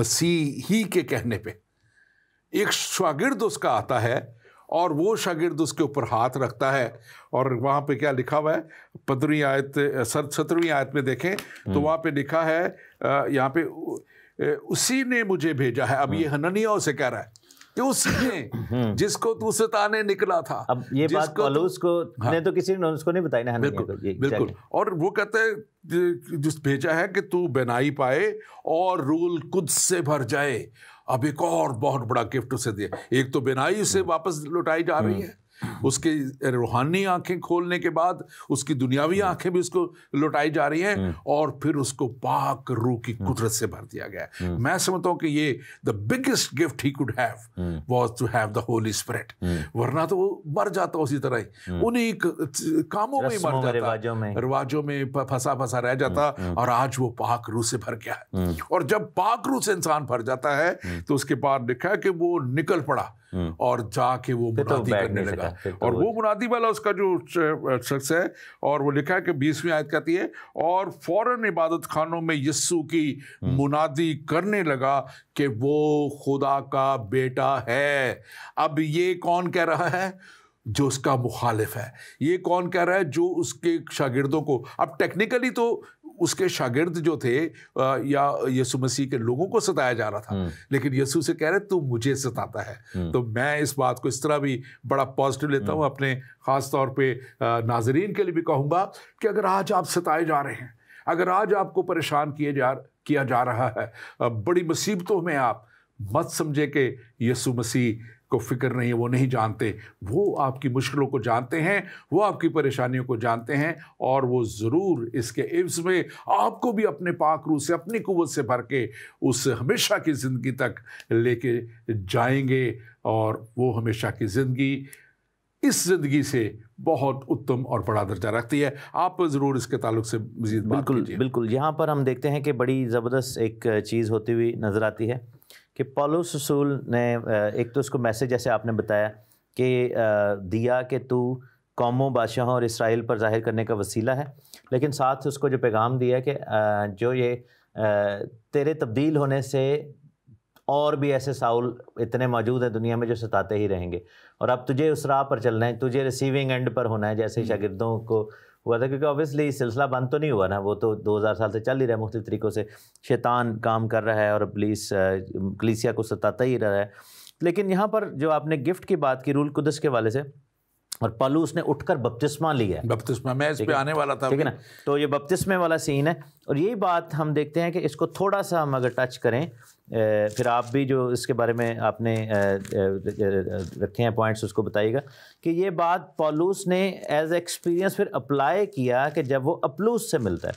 मसीह ही के कहने पे एक शागिर्द उसका आता है और वो शागिर्द उसके ऊपर हाथ रखता है और वहाँ पे क्या लिखा हुआ है पंद्रहवीं आयत सत्रहवीं आयत में देखें तो हम्म। वहाँ पे लिखा है यहाँ पे उसी ने मुझे भेजा है अब ये हम्म। हननिया उसे कह रहा है कि उसने *laughs* हम्म। जिसको तू सताने निकला था अब ये बात पौलुस को हाँ, ने तो किसी ने उसको नहीं बताई ना बिल्कुल बिल्कुल और वो कहते हैं जिस भेजा है कि तू बनाई पाए और रूल कुछ से भर जाए अब एक और बहुत बड़ा गिफ्ट उसे दिया एक तो बिनाई उसे हम्म। वापस लुटाई जा रही हम्म। है उसके रूहानी आंखें खोलने के बाद उसकी दुनियावी हम्म। आंखें भी उसको लुटाई जा रही हैं हम्म। और फिर उसको पाक रूह की हम्म। कुदरत से भर दिया गया मैं समझता हूं कि ये the biggest gift he could have was to have the Holy Spirit वरना तो वो मर जाता उसी तरह ही उन्हीं कामों में मर जाता रिवाजों में फंसा फंसा रह जाता और आज वो पाक रूह से भर गया और जब पाक रूह से इंसान भर जाता है तो उसके बाद लिखा है कि वो निकल पड़ा हाँ। और जाके वो तो करने लगा तो और वो मुनादी वाला उसका जो शख्स है और वो लिखा है कि बीसवीं आयत कहती है और फ़ौरन इबादत खानों में यस्सु की हाँ। मुनादी करने लगा कि वो खुदा का बेटा है अब ये कौन कह रहा है जो उसका मुखालिफ है ये कौन कह रहा है जो उसके शागिर्दों को अब टेक्निकली तो उसके शागिर्द जो थे या यसु मसीह के लोगों को सताया जा रहा था हम्म। लेकिन यसु से कह रहे तू मुझे सताता है हम्म। तो मैं इस बात को इस तरह भी बड़ा पॉजिटिव लेता हूँ हम्म। अपने ख़ास तौर पे नाजरीन के लिए भी कहूँगा कि अगर आज आप सताए जा रहे हैं अगर आज आपको परेशान किए जा किया जा रहा है बड़ी मुसीबतों में आप मत समझे कि यसु मसीह को फिक्र नहीं है वो नहीं जानते वो आपकी मुश्किलों को जानते हैं वो आपकी परेशानियों को जानते हैं और वो ज़रूर इसके इब्स में आपको भी अपने पाक रू से अपनी कुवत से भर के उस हमेशा की ज़िंदगी तक लेके जाएंगे और वो हमेशा की ज़िंदगी इस ज़िंदगी से बहुत उत्तम और बड़ा दर्जा रखती है आप ज़रूर इसके ताल्लुक से मजीद बिल्कुल बिल्कुल यहाँ पर हम देखते हैं कि बड़ी ज़बरदस्त एक चीज़ होती हुई नज़र आती है कि पालो ससूल ने एक तो उसको मैसेज जैसे आपने बताया कि दिया कि तू कौमों बादशाहों और इसराइल पर जाहिर करने का वसीला है लेकिन साथ उसको जो पैगाम दिया कि जो ये तेरे तब्दील होने से और भी ऐसे साउल इतने मौजूद हैं दुनिया में जो सताते ही रहेंगे और अब तुझे उस राह पर चलना है तुझे रिसीविंग एंड पर होना है जैसे हम्म। शागिदों को हुआ था क्योंकि ऑब्वियसली सिलसिला बंद तो नहीं हुआ ना वो तो 2000 साल से चल ही रहा है मुख्तु तरीक़ों से शैतान काम कर रहा है और पुलिस कलीसिया को सताता ही रहा है लेकिन यहाँ पर जो आपने गिफ्ट की बात की रूल कुदस के वाले से और पलू ने उठकर बपतिस्मा लिया बपतिस्मा मैं इस पे आने वाला था ठीक है ना तो ये बपतिस्मे वाला सीन है और यही बात हम देखते हैं कि इसको थोड़ा सा हम अगर टच करें फिर आप भी जो इसके बारे में आपने रखे हैं पॉइंट्स उसको बताइएगा कि ये बात पॉलूस ने एज एक्सपीरियंस फिर अप्लाई किया कि जब वो अपलूस से मिलता है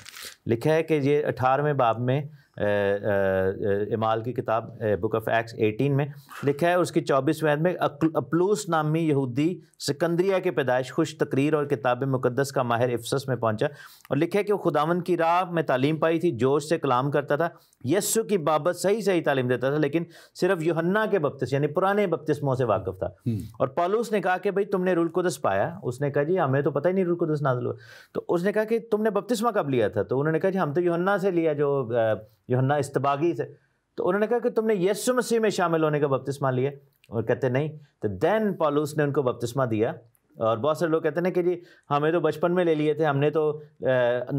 लिखा है कि ये अठारहवें बाब में इमाल की किताब बुक ऑफ एक्स 18 में लिखा है उसकी चौबीस वैद में अपलूस नामी यहूदी सिकंदरिया के पैदाइश खुश तकरीर और किताब मुकदस का माहिर इफ्सस में पहुंचा और लिखा है कि वो खुदावन की राह में तालीम पाई थी जोश से कलाम करता था यस्सु की बाबत सही सही तालीम देता था लेकिन सिर्फ यूहन्ना के बपतिस यानी पुराने बपतिस्मों से वाकफ था हम्म। और पालूस ने कहा कि भाई तुमने रूल कुदस पाया उसने कहा जी हमें तो पता ही नहीं रूल कुदस नाजल हुआ तो उसने कहा कि तुमने बपतिस्मा कब लिया था तो उन्होंने कहा जी हम तो यूहन्ना से लिया जो योना इस्तबागी थे तो उन्होंने कहा कि तुमने यसु मसीह में शामिल होने का बपतिस्मा लिया और कहते नहीं तो देन पॉलूस ने उनको बपतिस्मा दिया और बहुत सारे लोग कहते ना कि जी हमें तो बचपन में ले लिए थे हमने तो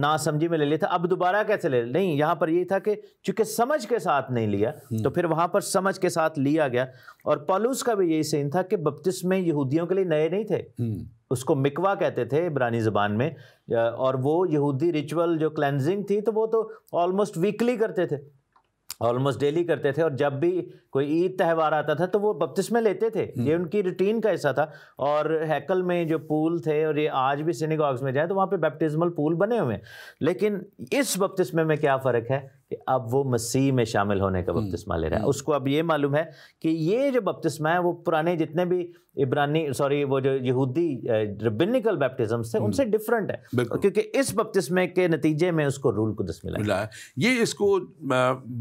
ना समझी में ले लिया था अब दोबारा कैसे ले नहीं यहाँ पर यही था कि चूंकि समझ के साथ नहीं लिया हम्म। तो फिर वहाँ पर समझ के साथ लिया गया और पलूस का भी यही सीन था कि बपतिस्मे यहूदियों के लिए नए नहीं थे हम्म। उसको मिकवा कहते थे इब्रानी ज़बान में और वो यहूदी रिचुअल जो क्लेंजिंग थी तो वो तो ऑलमोस्ट वीकली करते थे ऑलमोस्ट डेली करते थे और जब भी कोई ईद त्यौहार आता था तो वो में लेते थे हम्म। ये उनकी रूटीन का हिस्सा था और हैकल में जो पूल थे और ये आज भी सिनेगॉग्स में जाए तो वहाँ पे बैप्टिज्मल पूल बने हुए हैं लेकिन इस बपतिस्मे में क्या फ़र्क है कि अब वो मसीह में शामिल होने का हम्म, बपतिस्मा ले रहा है हम्म। उसको अब ये मालूम है कि ये जो बपतिस्मा है वो पुराने जितने भी इब्रानी सॉरी वो जो यहूदी रबिनिकल बैप्टिज्म से उनसे डिफरेंट हम्म। है क्योंकि इस बपतिस्मे के नतीजे में उसको रूल को दस मिला है ये इसको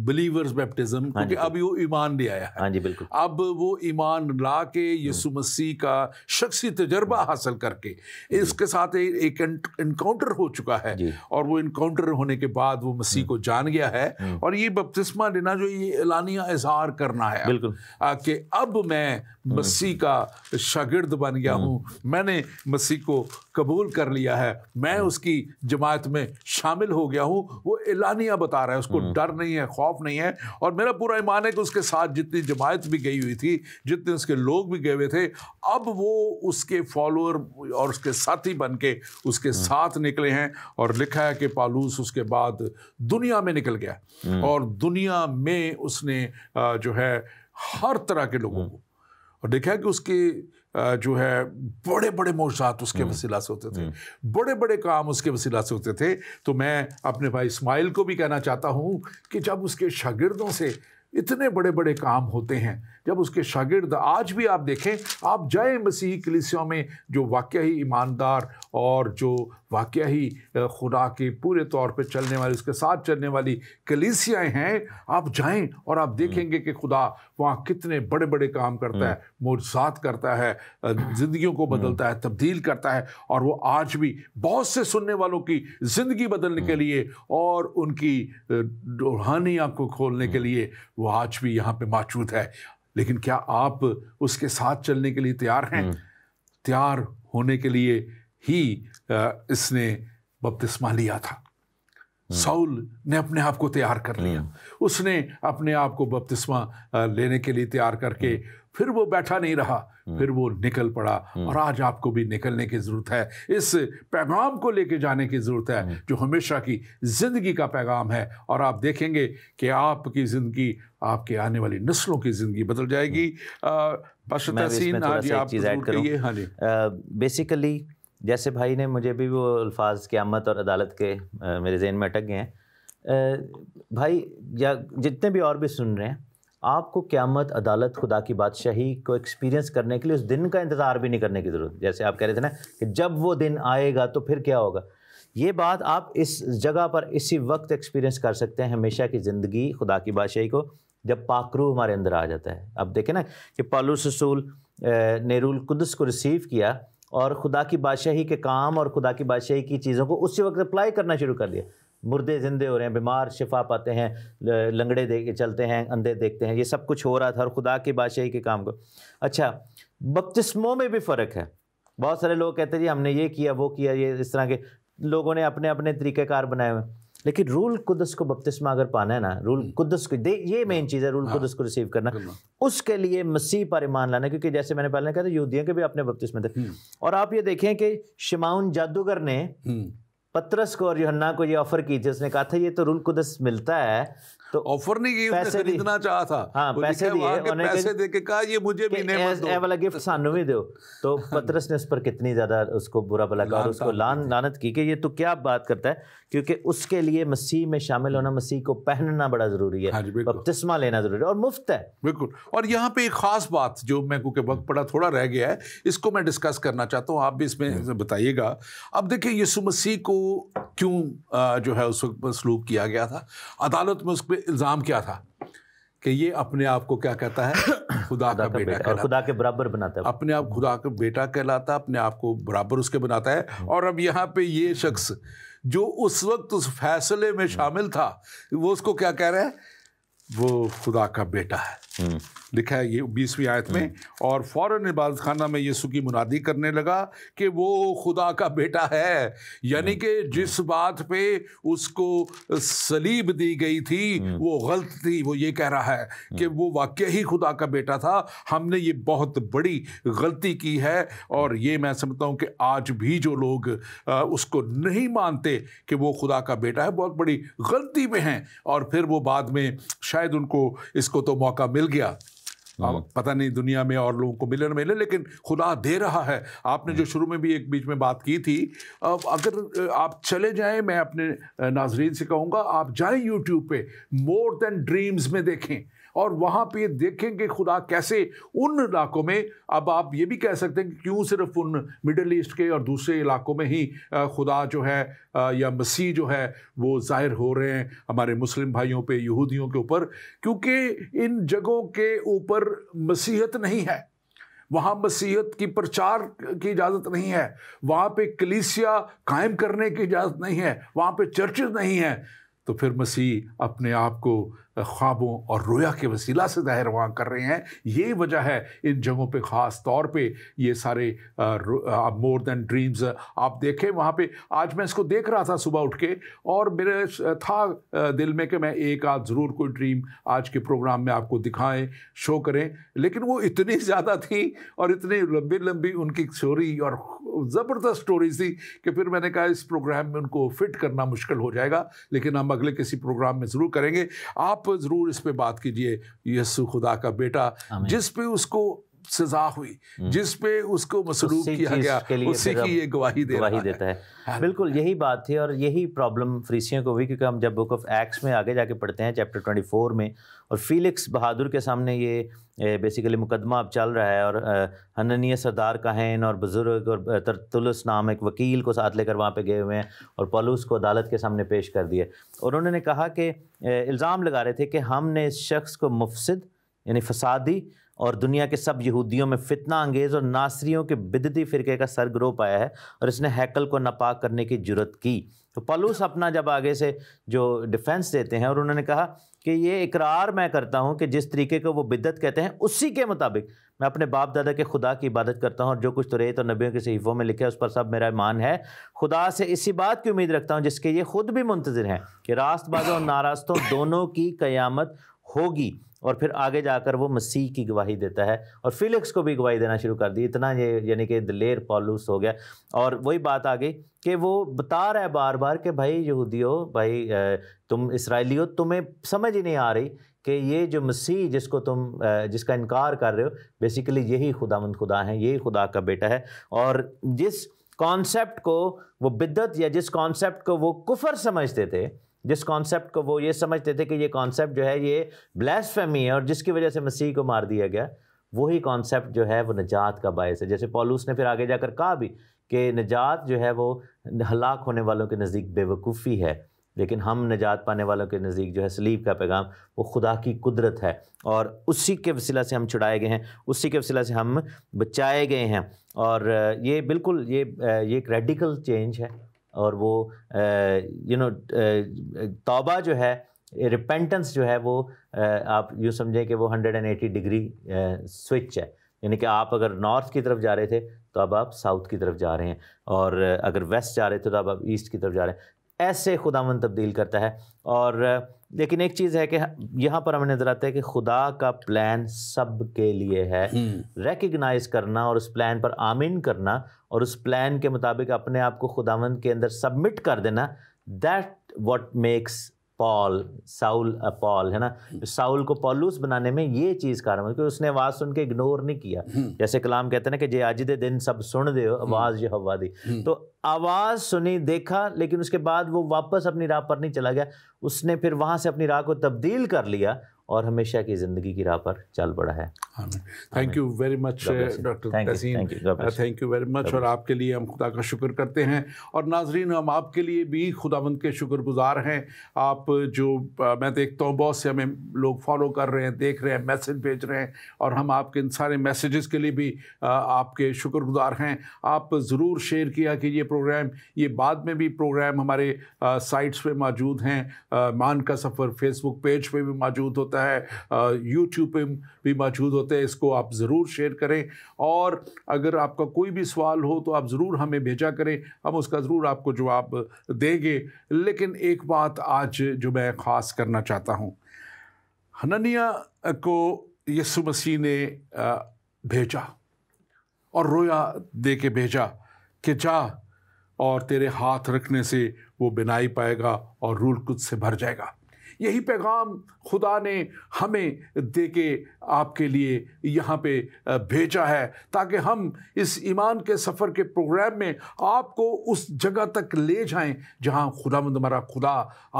बिलीवर्स बैप्टिज्म हाँ क्योंकि अब वो ईमान ले आया है हाँ जी बिल्कुल अब वो ईमान ला के यसु मसीह का शख्सी तजर्बा हासिल करके इसके साथ एक इनकाउंटर हो चुका है और वो इनकाउंटर होने के बाद वो मसीह को जान गया है है हाँ। और ये बपतिस्मा लेना जो ये एलानिया इजहार करना है बिल्कुल कि अब मैं हाँ। मसीह का शागिर्द बन गया हाँ। हूँ मैंने मसीह को कबूल कर लिया है मैं उसकी जमात में शामिल हो गया हूँ वो एलानिया बता रहा है उसको डर नहीं है खौफ नहीं है और मेरा पूरा ईमान है कि उसके साथ जितनी जमात भी गई हुई थी जितने उसके लोग भी गए हुए थे अब वो उसके फॉलोअर और उसके साथी बन के उसके साथ निकले हैं और लिखा है कि पालूस उसके बाद दुनिया में निकल गया किया है हम्म। और दुनिया में उसने जो है हर तरह के लोगों हम्म। को और देखा है कि उसके जो है बड़े बड़े मोजात उसके हम्म। वसीला से होते थे बड़े बड़े काम उसके वसीला से होते थे तो मैं अपने भाई इस्माइल को भी कहना चाहता हूँ कि जब उसके शागिर्दों से इतने बड़े बड़े काम होते हैं जब उसके शागिर्द आज भी आप देखें आप जाए मसीही कलिसियों में जो वाक़ ही ईमानदार और जो वाक़ ही खुदा के पूरे तौर पे चलने वाली उसके साथ चलने वाली कलिसियाएँ हैं आप जाएं और आप हम्म। देखेंगे कि खुदा वहाँ कितने बड़े बड़े काम करता हम्म। है मोजात करता है ज़िंदगियों को हम्म। बदलता है तब्दील करता है और वो आज भी बहुत से सुनने वालों की ज़िंदगी बदलने के लिए और उनकी रूहानी आँखों खोलने के लिए वो आज भी यहाँ पर मौजूद है लेकिन क्या आप उसके साथ चलने के लिए तैयार हैं हम्म। तैयार होने के लिए ही इसने बपतिस्मा लिया था साउल ने अपने आप को तैयार कर लिया हम्म। उसने अपने आप को बपतिस्मा लेने के लिए तैयार करके हम्म। फिर वो बैठा नहीं रहा हम्म। फिर वो निकल पड़ा और आज आपको भी निकलने की ज़रूरत है इस पैगाम को लेके जाने की ज़रूरत है जो हमेशा की ज़िंदगी का पैगाम है और आप देखेंगे कि आपकी ज़िंदगी आपके आने वाली नस्लों की ज़िंदगी बदल जाएगी आप बेसिकली जैसे भाई ने मुझे भी वो अल्फाज क्यामत और अदालत के आ, मेरे जहन में अटक गए हैं भाई या जितने भी और भी सुन रहे हैं आपको क्यामत अदालत खुदा की बादशाही को एक्सपीरियंस करने के लिए उस दिन का इंतज़ार भी नहीं करने की ज़रूरत जैसे आप कह रहे थे ना कि जब वो दिन आएगा तो फिर क्या होगा ये बात आप इस जगह पर इसी वक्त एक्सपीरियंस कर सकते हैं हमेशा की ज़िंदगी खुदा की बादशाही को जब पाकरू हमारे अंदर आ जाता है अब देखें ना कि पालू ससूल नेरुल कुदस को रिसीव किया और खुदा की बादशाही के काम और खुदा की बादशाही की चीज़ों को उसी वक्त अप्लाई करना शुरू कर दिया मुर्दे ज़िंदे हो रहे हैं बीमार शिफा पाते हैं लंगड़े दे चलते हैं अंधे देखते हैं ये सब कुछ हो रहा था और खुदा की बादशाही के काम को अच्छा बपतिस्मों में भी फ़र्क है बहुत सारे लोग कहते हैं जी हमने ये किया वो किया ये इस तरह के लोगों ने अपने अपने तरीक़ेकार बनाए हुए लेकिन रूल कुदस को बपतिस्मा अगर पाना है ना रूल हम्म। कुदस को दे ये मेन हाँ। चीज़ है रूल हाँ, कुदस को रिसीव करना उसके लिए मसीह पर ईमान लाना क्योंकि जैसे मैंने पहले कहा था यहूदियों के भी अपने बपतिस्मे थे हम्म। और आप ये देखें कि शिमाउन जादूगर ने हम्म। पत्रस को और योहन्ना को ये ऑफर की थी उसने कहा था ये तो रूल कुदस मिलता है तो ऑफर नहीं की पैसे खरीदना चाहा था हाँ पैसे दिए पैसे दे के कहा ये मुझे भी ए वाला गिफ्ट सानू भी दो तो *laughs* पत्रस ने उस पर कितनी ज़्यादा उसको बुरा भला कहा उसको लान लानत की कि ये तो क्या बात करता है क्योंकि उसके लिए मसीह में शामिल होना मसीह को पहनना बड़ा ज़रूरी है हाँ बपतिस्मा लेना ज़रूरी है और मुफ्त है बिल्कुल और यहाँ पे एक ख़ास बात जो मैं क्योंकि वक्त पड़ा थोड़ा रह गया है इसको मैं डिस्कस करना चाहता हूँ आप भी इसमें हम्म। बताइएगा अब देखिए यीशु मसीह को क्यों जो है उस वक्त सलूक किया गया था अदालत में उस पर इल्ज़ाम क्या था कि ये अपने आप को क्या कहता है *coughs* खुदा, का, बेटा, और खुदा के बराबर बनाता है अपने आप खुदा का बेटा कहलाता है अपने आप को बराबर उसके बनाता है हम्म। और अब यहाँ पे ये शख्स जो उस वक्त उस फैसले में हम्म। शामिल था वो उसको क्या कह रहे हैं वो खुदा का बेटा है हम्म। लिखा है ये बीसवीं आयत में हम्म। और फ़ौर इबादत खाना में यीशु की मुनादी करने लगा कि वो खुदा का बेटा है यानी हम्म। कि जिस बात पे उसको सलीब दी गई थी हम्म। वो गलत थी वो ये कह रहा है कि वो वाक्य ही खुदा का बेटा था हमने ये बहुत बड़ी गलती की है और ये मैं समझता हूँ कि आज भी जो लोग उसको नहीं मानते कि वो खुदा का बेटा है बहुत बड़ी गलती में हैं और फिर वो बाद में शायद उनको इसको तो मौका मिल गया पता नहीं दुनिया में और लोगों को मिले ना मिले लेकिन खुदा दे रहा है आपने जो हम्म। शुरू में भी एक बीच में बात की थी अगर आप चले जाएं मैं अपने नाजरीन से कहूँगा आप जाएं यूट्यूब पे मोर देन ड्रीम्स में देखें और वहाँ पे देखेंगे खुदा कैसे उन इलाकों में अब आप ये भी कह सकते हैं कि क्यों सिर्फ उन मिडल ईस्ट के और दूसरे इलाकों में ही खुदा जो है या मसीह जो है वो ज़ाहिर हो रहे हैं हमारे मुस्लिम भाइयों पे यहूदियों के ऊपर क्योंकि इन जगहों के ऊपर मसीहत नहीं है वहाँ मसीहत की प्रचार की इजाज़त नहीं है वहाँ पे कलीसिया कायम करने की इजाज़त नहीं है वहाँ पे चर्चेज नहीं है तो फिर मसीह अपने आप को ख्वाबों और रोया के वसीला से ज़ाहिर वहाँ कर रहे हैं ये वजह है इन जगहों पे ख़ास तौर पे ये सारे मोर देन ड्रीम्स आप देखें वहाँ पे आज मैं इसको देख रहा था सुबह उठ के और मेरे था दिल में कि मैं एक आध ज़रूर कोई ड्रीम आज के प्रोग्राम में आपको दिखाएं शो करें लेकिन वो इतनी *laughs* ज़्यादा थी और इतनी लंबी लंबी उनकी स्टोरी और ज़बरदस्त स्टोरीज थी कि फिर मैंने कहा इस प्रोग्राम में उनको फिट करना मुश्किल हो जाएगा लेकिन हम अगले किसी प्रोग्राम में ज़रूर करेंगे आप ज़रूर इस पर बात कीजिए यस्सु खुदा का बेटा जिस पे उसको सजा हुई हम्म। जिस पे उसको मसरूफ किया गया के लिए उसी की ये गवाही दे गवाही देता है, है। हाँ बिल्कुल यही बात थी और यही प्रॉब्लम फ्रीसियों को हुई क्योंकि हम जब बुक ऑफ एक्ट्स में आगे जाके पढ़ते हैं चैप्टर ट्वेंटी फोर में और फीलिक्स बहादुर के सामने ये बेसिकली मुकदमा अब चल रहा है और हननीय सरदार कहन और बुज़ुर्ग और तरतुलस नाम एक वकील को साथ लेकर वहाँ पे गए हुए हैं और पलूस को अदालत के सामने पेश कर दिए और उन्होंने कहा कि इल्ज़ाम लगा रहे थे कि हमने इस शख्स को मुफसद यानी फसादी और दुनिया के सब यहूदियों में फितना अंगेज़ और नासरियों के बिदती फ़िरके का सर ग्रो पाया है और इसने हैकल को नापाक करने की जरूरत की तो पलूस अपना जब आगे से जो डिफेंस देते हैं और उन्होंने कहा कि ये इकरार मैं करता हूँ कि जिस तरीके को वो बिदत कहते हैं उसी के मुताबिक मैं अपने बाप दादा के खुदा की इबादत करता हूँ और जो कुछ तो रेत और नबियों के सहीफ़ों में लिखे उस पर सब मेरा ईमान है खुदा से इसी बात की उम्मीद रखता हूँ जिसके ये खुद भी मुंतजर हैं कि रास्त बाजों और नारास्तों दोनों की क़्यामत होगी और फिर आगे जाकर वो मसीह की गवाही देता है और फिलिक्स को भी गवाही देना शुरू कर दी इतना ये यानी कि दिलेर पॉलूस हो गया और वही बात आ गई कि वो बता रहा है बार बार कि भाई यहूदियो भाई तुम इसराइली हो तुम्हें समझ ही नहीं आ रही कि ये जो मसीह जिसको तुम जिसका इनकार कर रहे हो बेसिकली यही खुदामंद खुदा है यही खुदा का बेटा है और जिस कॉन्सेप्ट को वो बिद्दत या जिस कॉन्सेप्ट को वो कुफर समझते थे जिस कॉन्सेप्ट को वो ये समझते थे कि ये कॉन्सेप्ट जो है ये ब्लैसफेमी है और जिसकी वजह से मसीह को मार दिया गया वही कॉन्सेप्ट जो है वो निजात का बायस है जैसे पॉलूस ने फिर आगे जाकर कहा भी कि निजात जो है वो हलाक होने वालों के नज़दीक बेवकूफ़ी है लेकिन हम निजात पाने वालों के नज़दीक जो है सलीब का पैगाम वो खुदा की कुदरत है और उसी के वसीला से हम छुड़ाए गए हैं उसी के वसीला से हम बचाए गए हैं और ये बिल्कुल ये ये एक रेडिकल चेंज है और वो यू नो तौबा जो है रिपेंटेंस जो है वो आप यूँ समझें कि वो 180 डिग्री स्विच है यानी कि आप अगर नॉर्थ की तरफ जा रहे थे तो अब आप साउथ की तरफ जा रहे हैं और अगर वेस्ट जा रहे थे तो अब आप ईस्ट की तरफ जा रहे हैं ऐसे खुदावन तब्दील करता है और लेकिन एक चीज़ है कि यहाँ पर हमें नज़र आता है कि खुदा का प्लान सब के लिए है रेकग्नाइज़ हम्म। करना और उस प्लान पर आमिन करना और उस प्लान के मुताबिक अपने आप को खुदावंद के अंदर सबमिट कर देना that what makes Paul Saul a Paul है ना साउल को पॉलूस बनाने में ये चीज़ कारण क्योंकि उसने आवाज़ सुन के इग्नोर नहीं किया हम्म। जैसे कलाम कहते ना कि जे आज दे दिन सब सुन दे हम्म। आवाज़ ये हवा दी हम्म। तो आवाज़ सुनी देखा लेकिन उसके बाद वो वापस अपनी राह पर नहीं चला गया उसने फिर वहाँ से अपनी राह को तब्दील कर लिया और हमेशा की ज़िंदगी की राह पर चल पड़ा है thank you very much doctor thank you very much और आपके लिए हम खुदा का शुक्र करते हैं और नाजरीन हम आपके लिए भी खुदावंद के शुक्रगुजार हैं आप जो uh, मैं देखता हूँ बहुत से हमें लोग फॉलो कर रहे हैं देख रहे हैं मैसेज भेज रहे हैं और हम आपके इन सारे मैसेजेस के लिए भी uh, आपके शुक्रगुजार हैं आप ज़रूर शेयर किया कि ये प्रोग्राम ये बाद में भी प्रोग्राम हमारे साइट्स uh, पर मौजूद हैं मान का सफ़र फेसबुक पेज पर भी मौजूद होता है होता है यूट्यूब पे भी मौजूद होते हैं इसको आप ज़रूर शेयर करें और अगर आपका कोई भी सवाल हो तो आप ज़रूर हमें भेजा करें हम उसका ज़रूर आपको जवाब देंगे लेकिन एक बात आज जो मैं ख़ास करना चाहता हूँ हननिया को यसु मसीह ने भेजा और रोया दे के भेजा कि जा और तेरे हाथ रखने से वो बिनाई पाएगा और रूल कुछ से भर जाएगा यही पैगाम खुदा ने हमें दे के आपके लिए यहाँ पे भेजा है ताकि हम इस ईमान के सफ़र के प्रोग्राम में आपको उस जगह तक ले जाएं जहाँ खुदा मंद मरा खुदा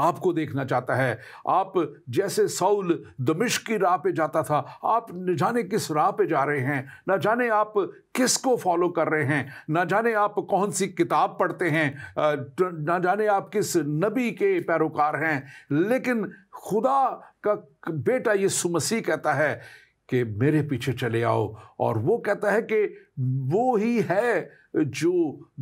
आपको देखना चाहता है आप जैसे सऊल दमिश की राह पे जाता था आप न जाने किस राह पे जा रहे हैं न जाने आप किसको फॉलो कर रहे हैं ना जाने आप कौन सी किताब पढ़ते हैं ना जाने आप किस नबी के पैरोकार हैं लेकिन खुदा का बेटा ये सुमसी कहता है कि मेरे पीछे चले आओ और वो कहता है कि वो ही है जो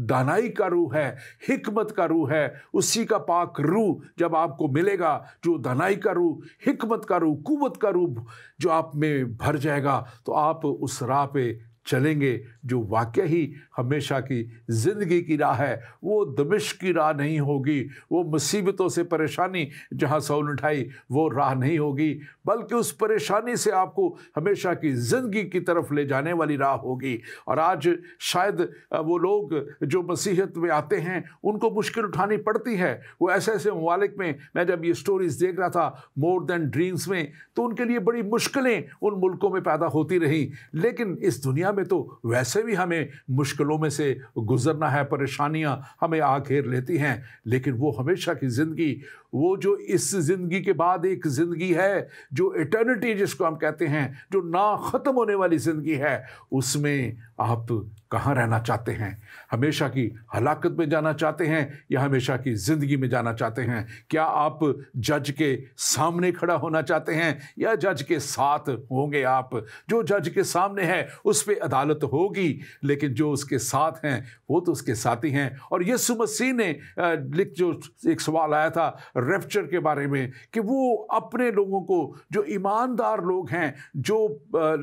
दानाई का रूह है हिकमत का रूह है उसी का पाक रूह जब आपको मिलेगा जो दानाई का रूह हिकमत का रूह कुवत का रूह जो आप में भर जाएगा तो आप उस राह पे चलेंगे जो वाक़ ही हमेशा की ज़िंदगी की राह है वो दमिश की राह नहीं होगी वो मुसीबतों से परेशानी जहाँ सौल उठाई वो राह नहीं होगी बल्कि उस परेशानी से आपको हमेशा की ज़िंदगी की तरफ ले जाने वाली राह होगी और आज शायद वो लोग जो मसीहत में आते हैं उनको मुश्किल उठानी पड़ती है वो ऐसे ऐसे ममालिक में मैं जब ये स्टोरीज़ देख रहा था मोर देन ड्रीम्स में तो उनके लिए बड़ी मुश्किलें उन मुल्कों में पैदा होती रहीं लेकिन इस दुनिया में में तो वैसे भी हमें मुश्किलों में से गुजरना है परेशानियां हमें आखेर लेती हैं लेकिन वो हमेशा की ज़िंदगी वो जो इस ज़िंदगी के बाद एक ज़िंदगी है जो इटर्निटी जिसको हम कहते हैं जो ना ख़त्म होने वाली ज़िंदगी है उसमें आप कहाँ रहना चाहते हैं हमेशा की हलाकत में जाना चाहते हैं या हमेशा की ज़िंदगी में जाना चाहते हैं क्या आप जज के सामने खड़ा होना चाहते हैं या जज के साथ होंगे आप जो जज के सामने है उस पर अदालत होगी लेकिन जो उसके साथ हैं वो तो उसके साथी हैं और यीशु मसीह ने लिख जो एक सवाल आया था रेप्चर के बारे में कि वो अपने लोगों को जो ईमानदार लोग हैं जो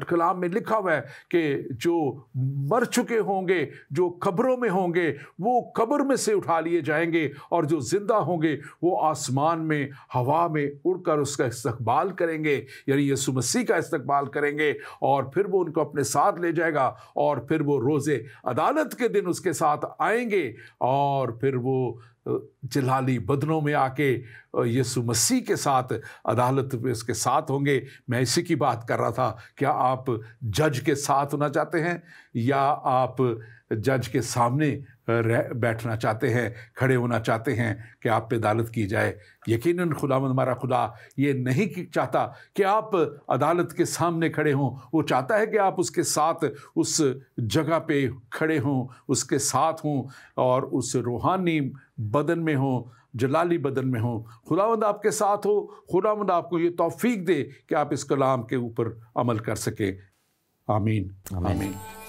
कलाम में लिखा हुआ है कि जो मर चुके होंगे जो कब्रों में होंगे वो कब्र में से उठा लिए जाएंगे और जो ज़िंदा होंगे वो आसमान में हवा में उड़कर उसका इस्तकबाल करेंगे यानी यसु मसीह का इस्तकबाल करेंगे और फिर वो उनको अपने साथ ले जाएगा और फिर वो रोज़े अदालत के दिन उसके साथ आएंगे और फिर वो चिल्हाली बदनों में आके यसु मसीह के साथ अदालत में उसके साथ होंगे मैं इसी की बात कर रहा था क्या आप जज के साथ होना चाहते हैं या आप जज के सामने रह बैठना चाहते हैं खड़े होना चाहते हैं कि आप पे अदालत की जाए यकीनन खुदा हमारा खुदा ये नहीं चाहता कि आप अदालत के सामने खड़े हों वो चाहता है कि आप उसके साथ उस जगह पे खड़े हों उसके साथ हों और उस रूहानी बदन में हो जलाली बदन में हो खुदावंद आपके साथ हो खुदावंद आपको ये तौफीक दे कि आप इस कलाम के ऊपर अमल कर सकें आमीन आमीन, आमीन।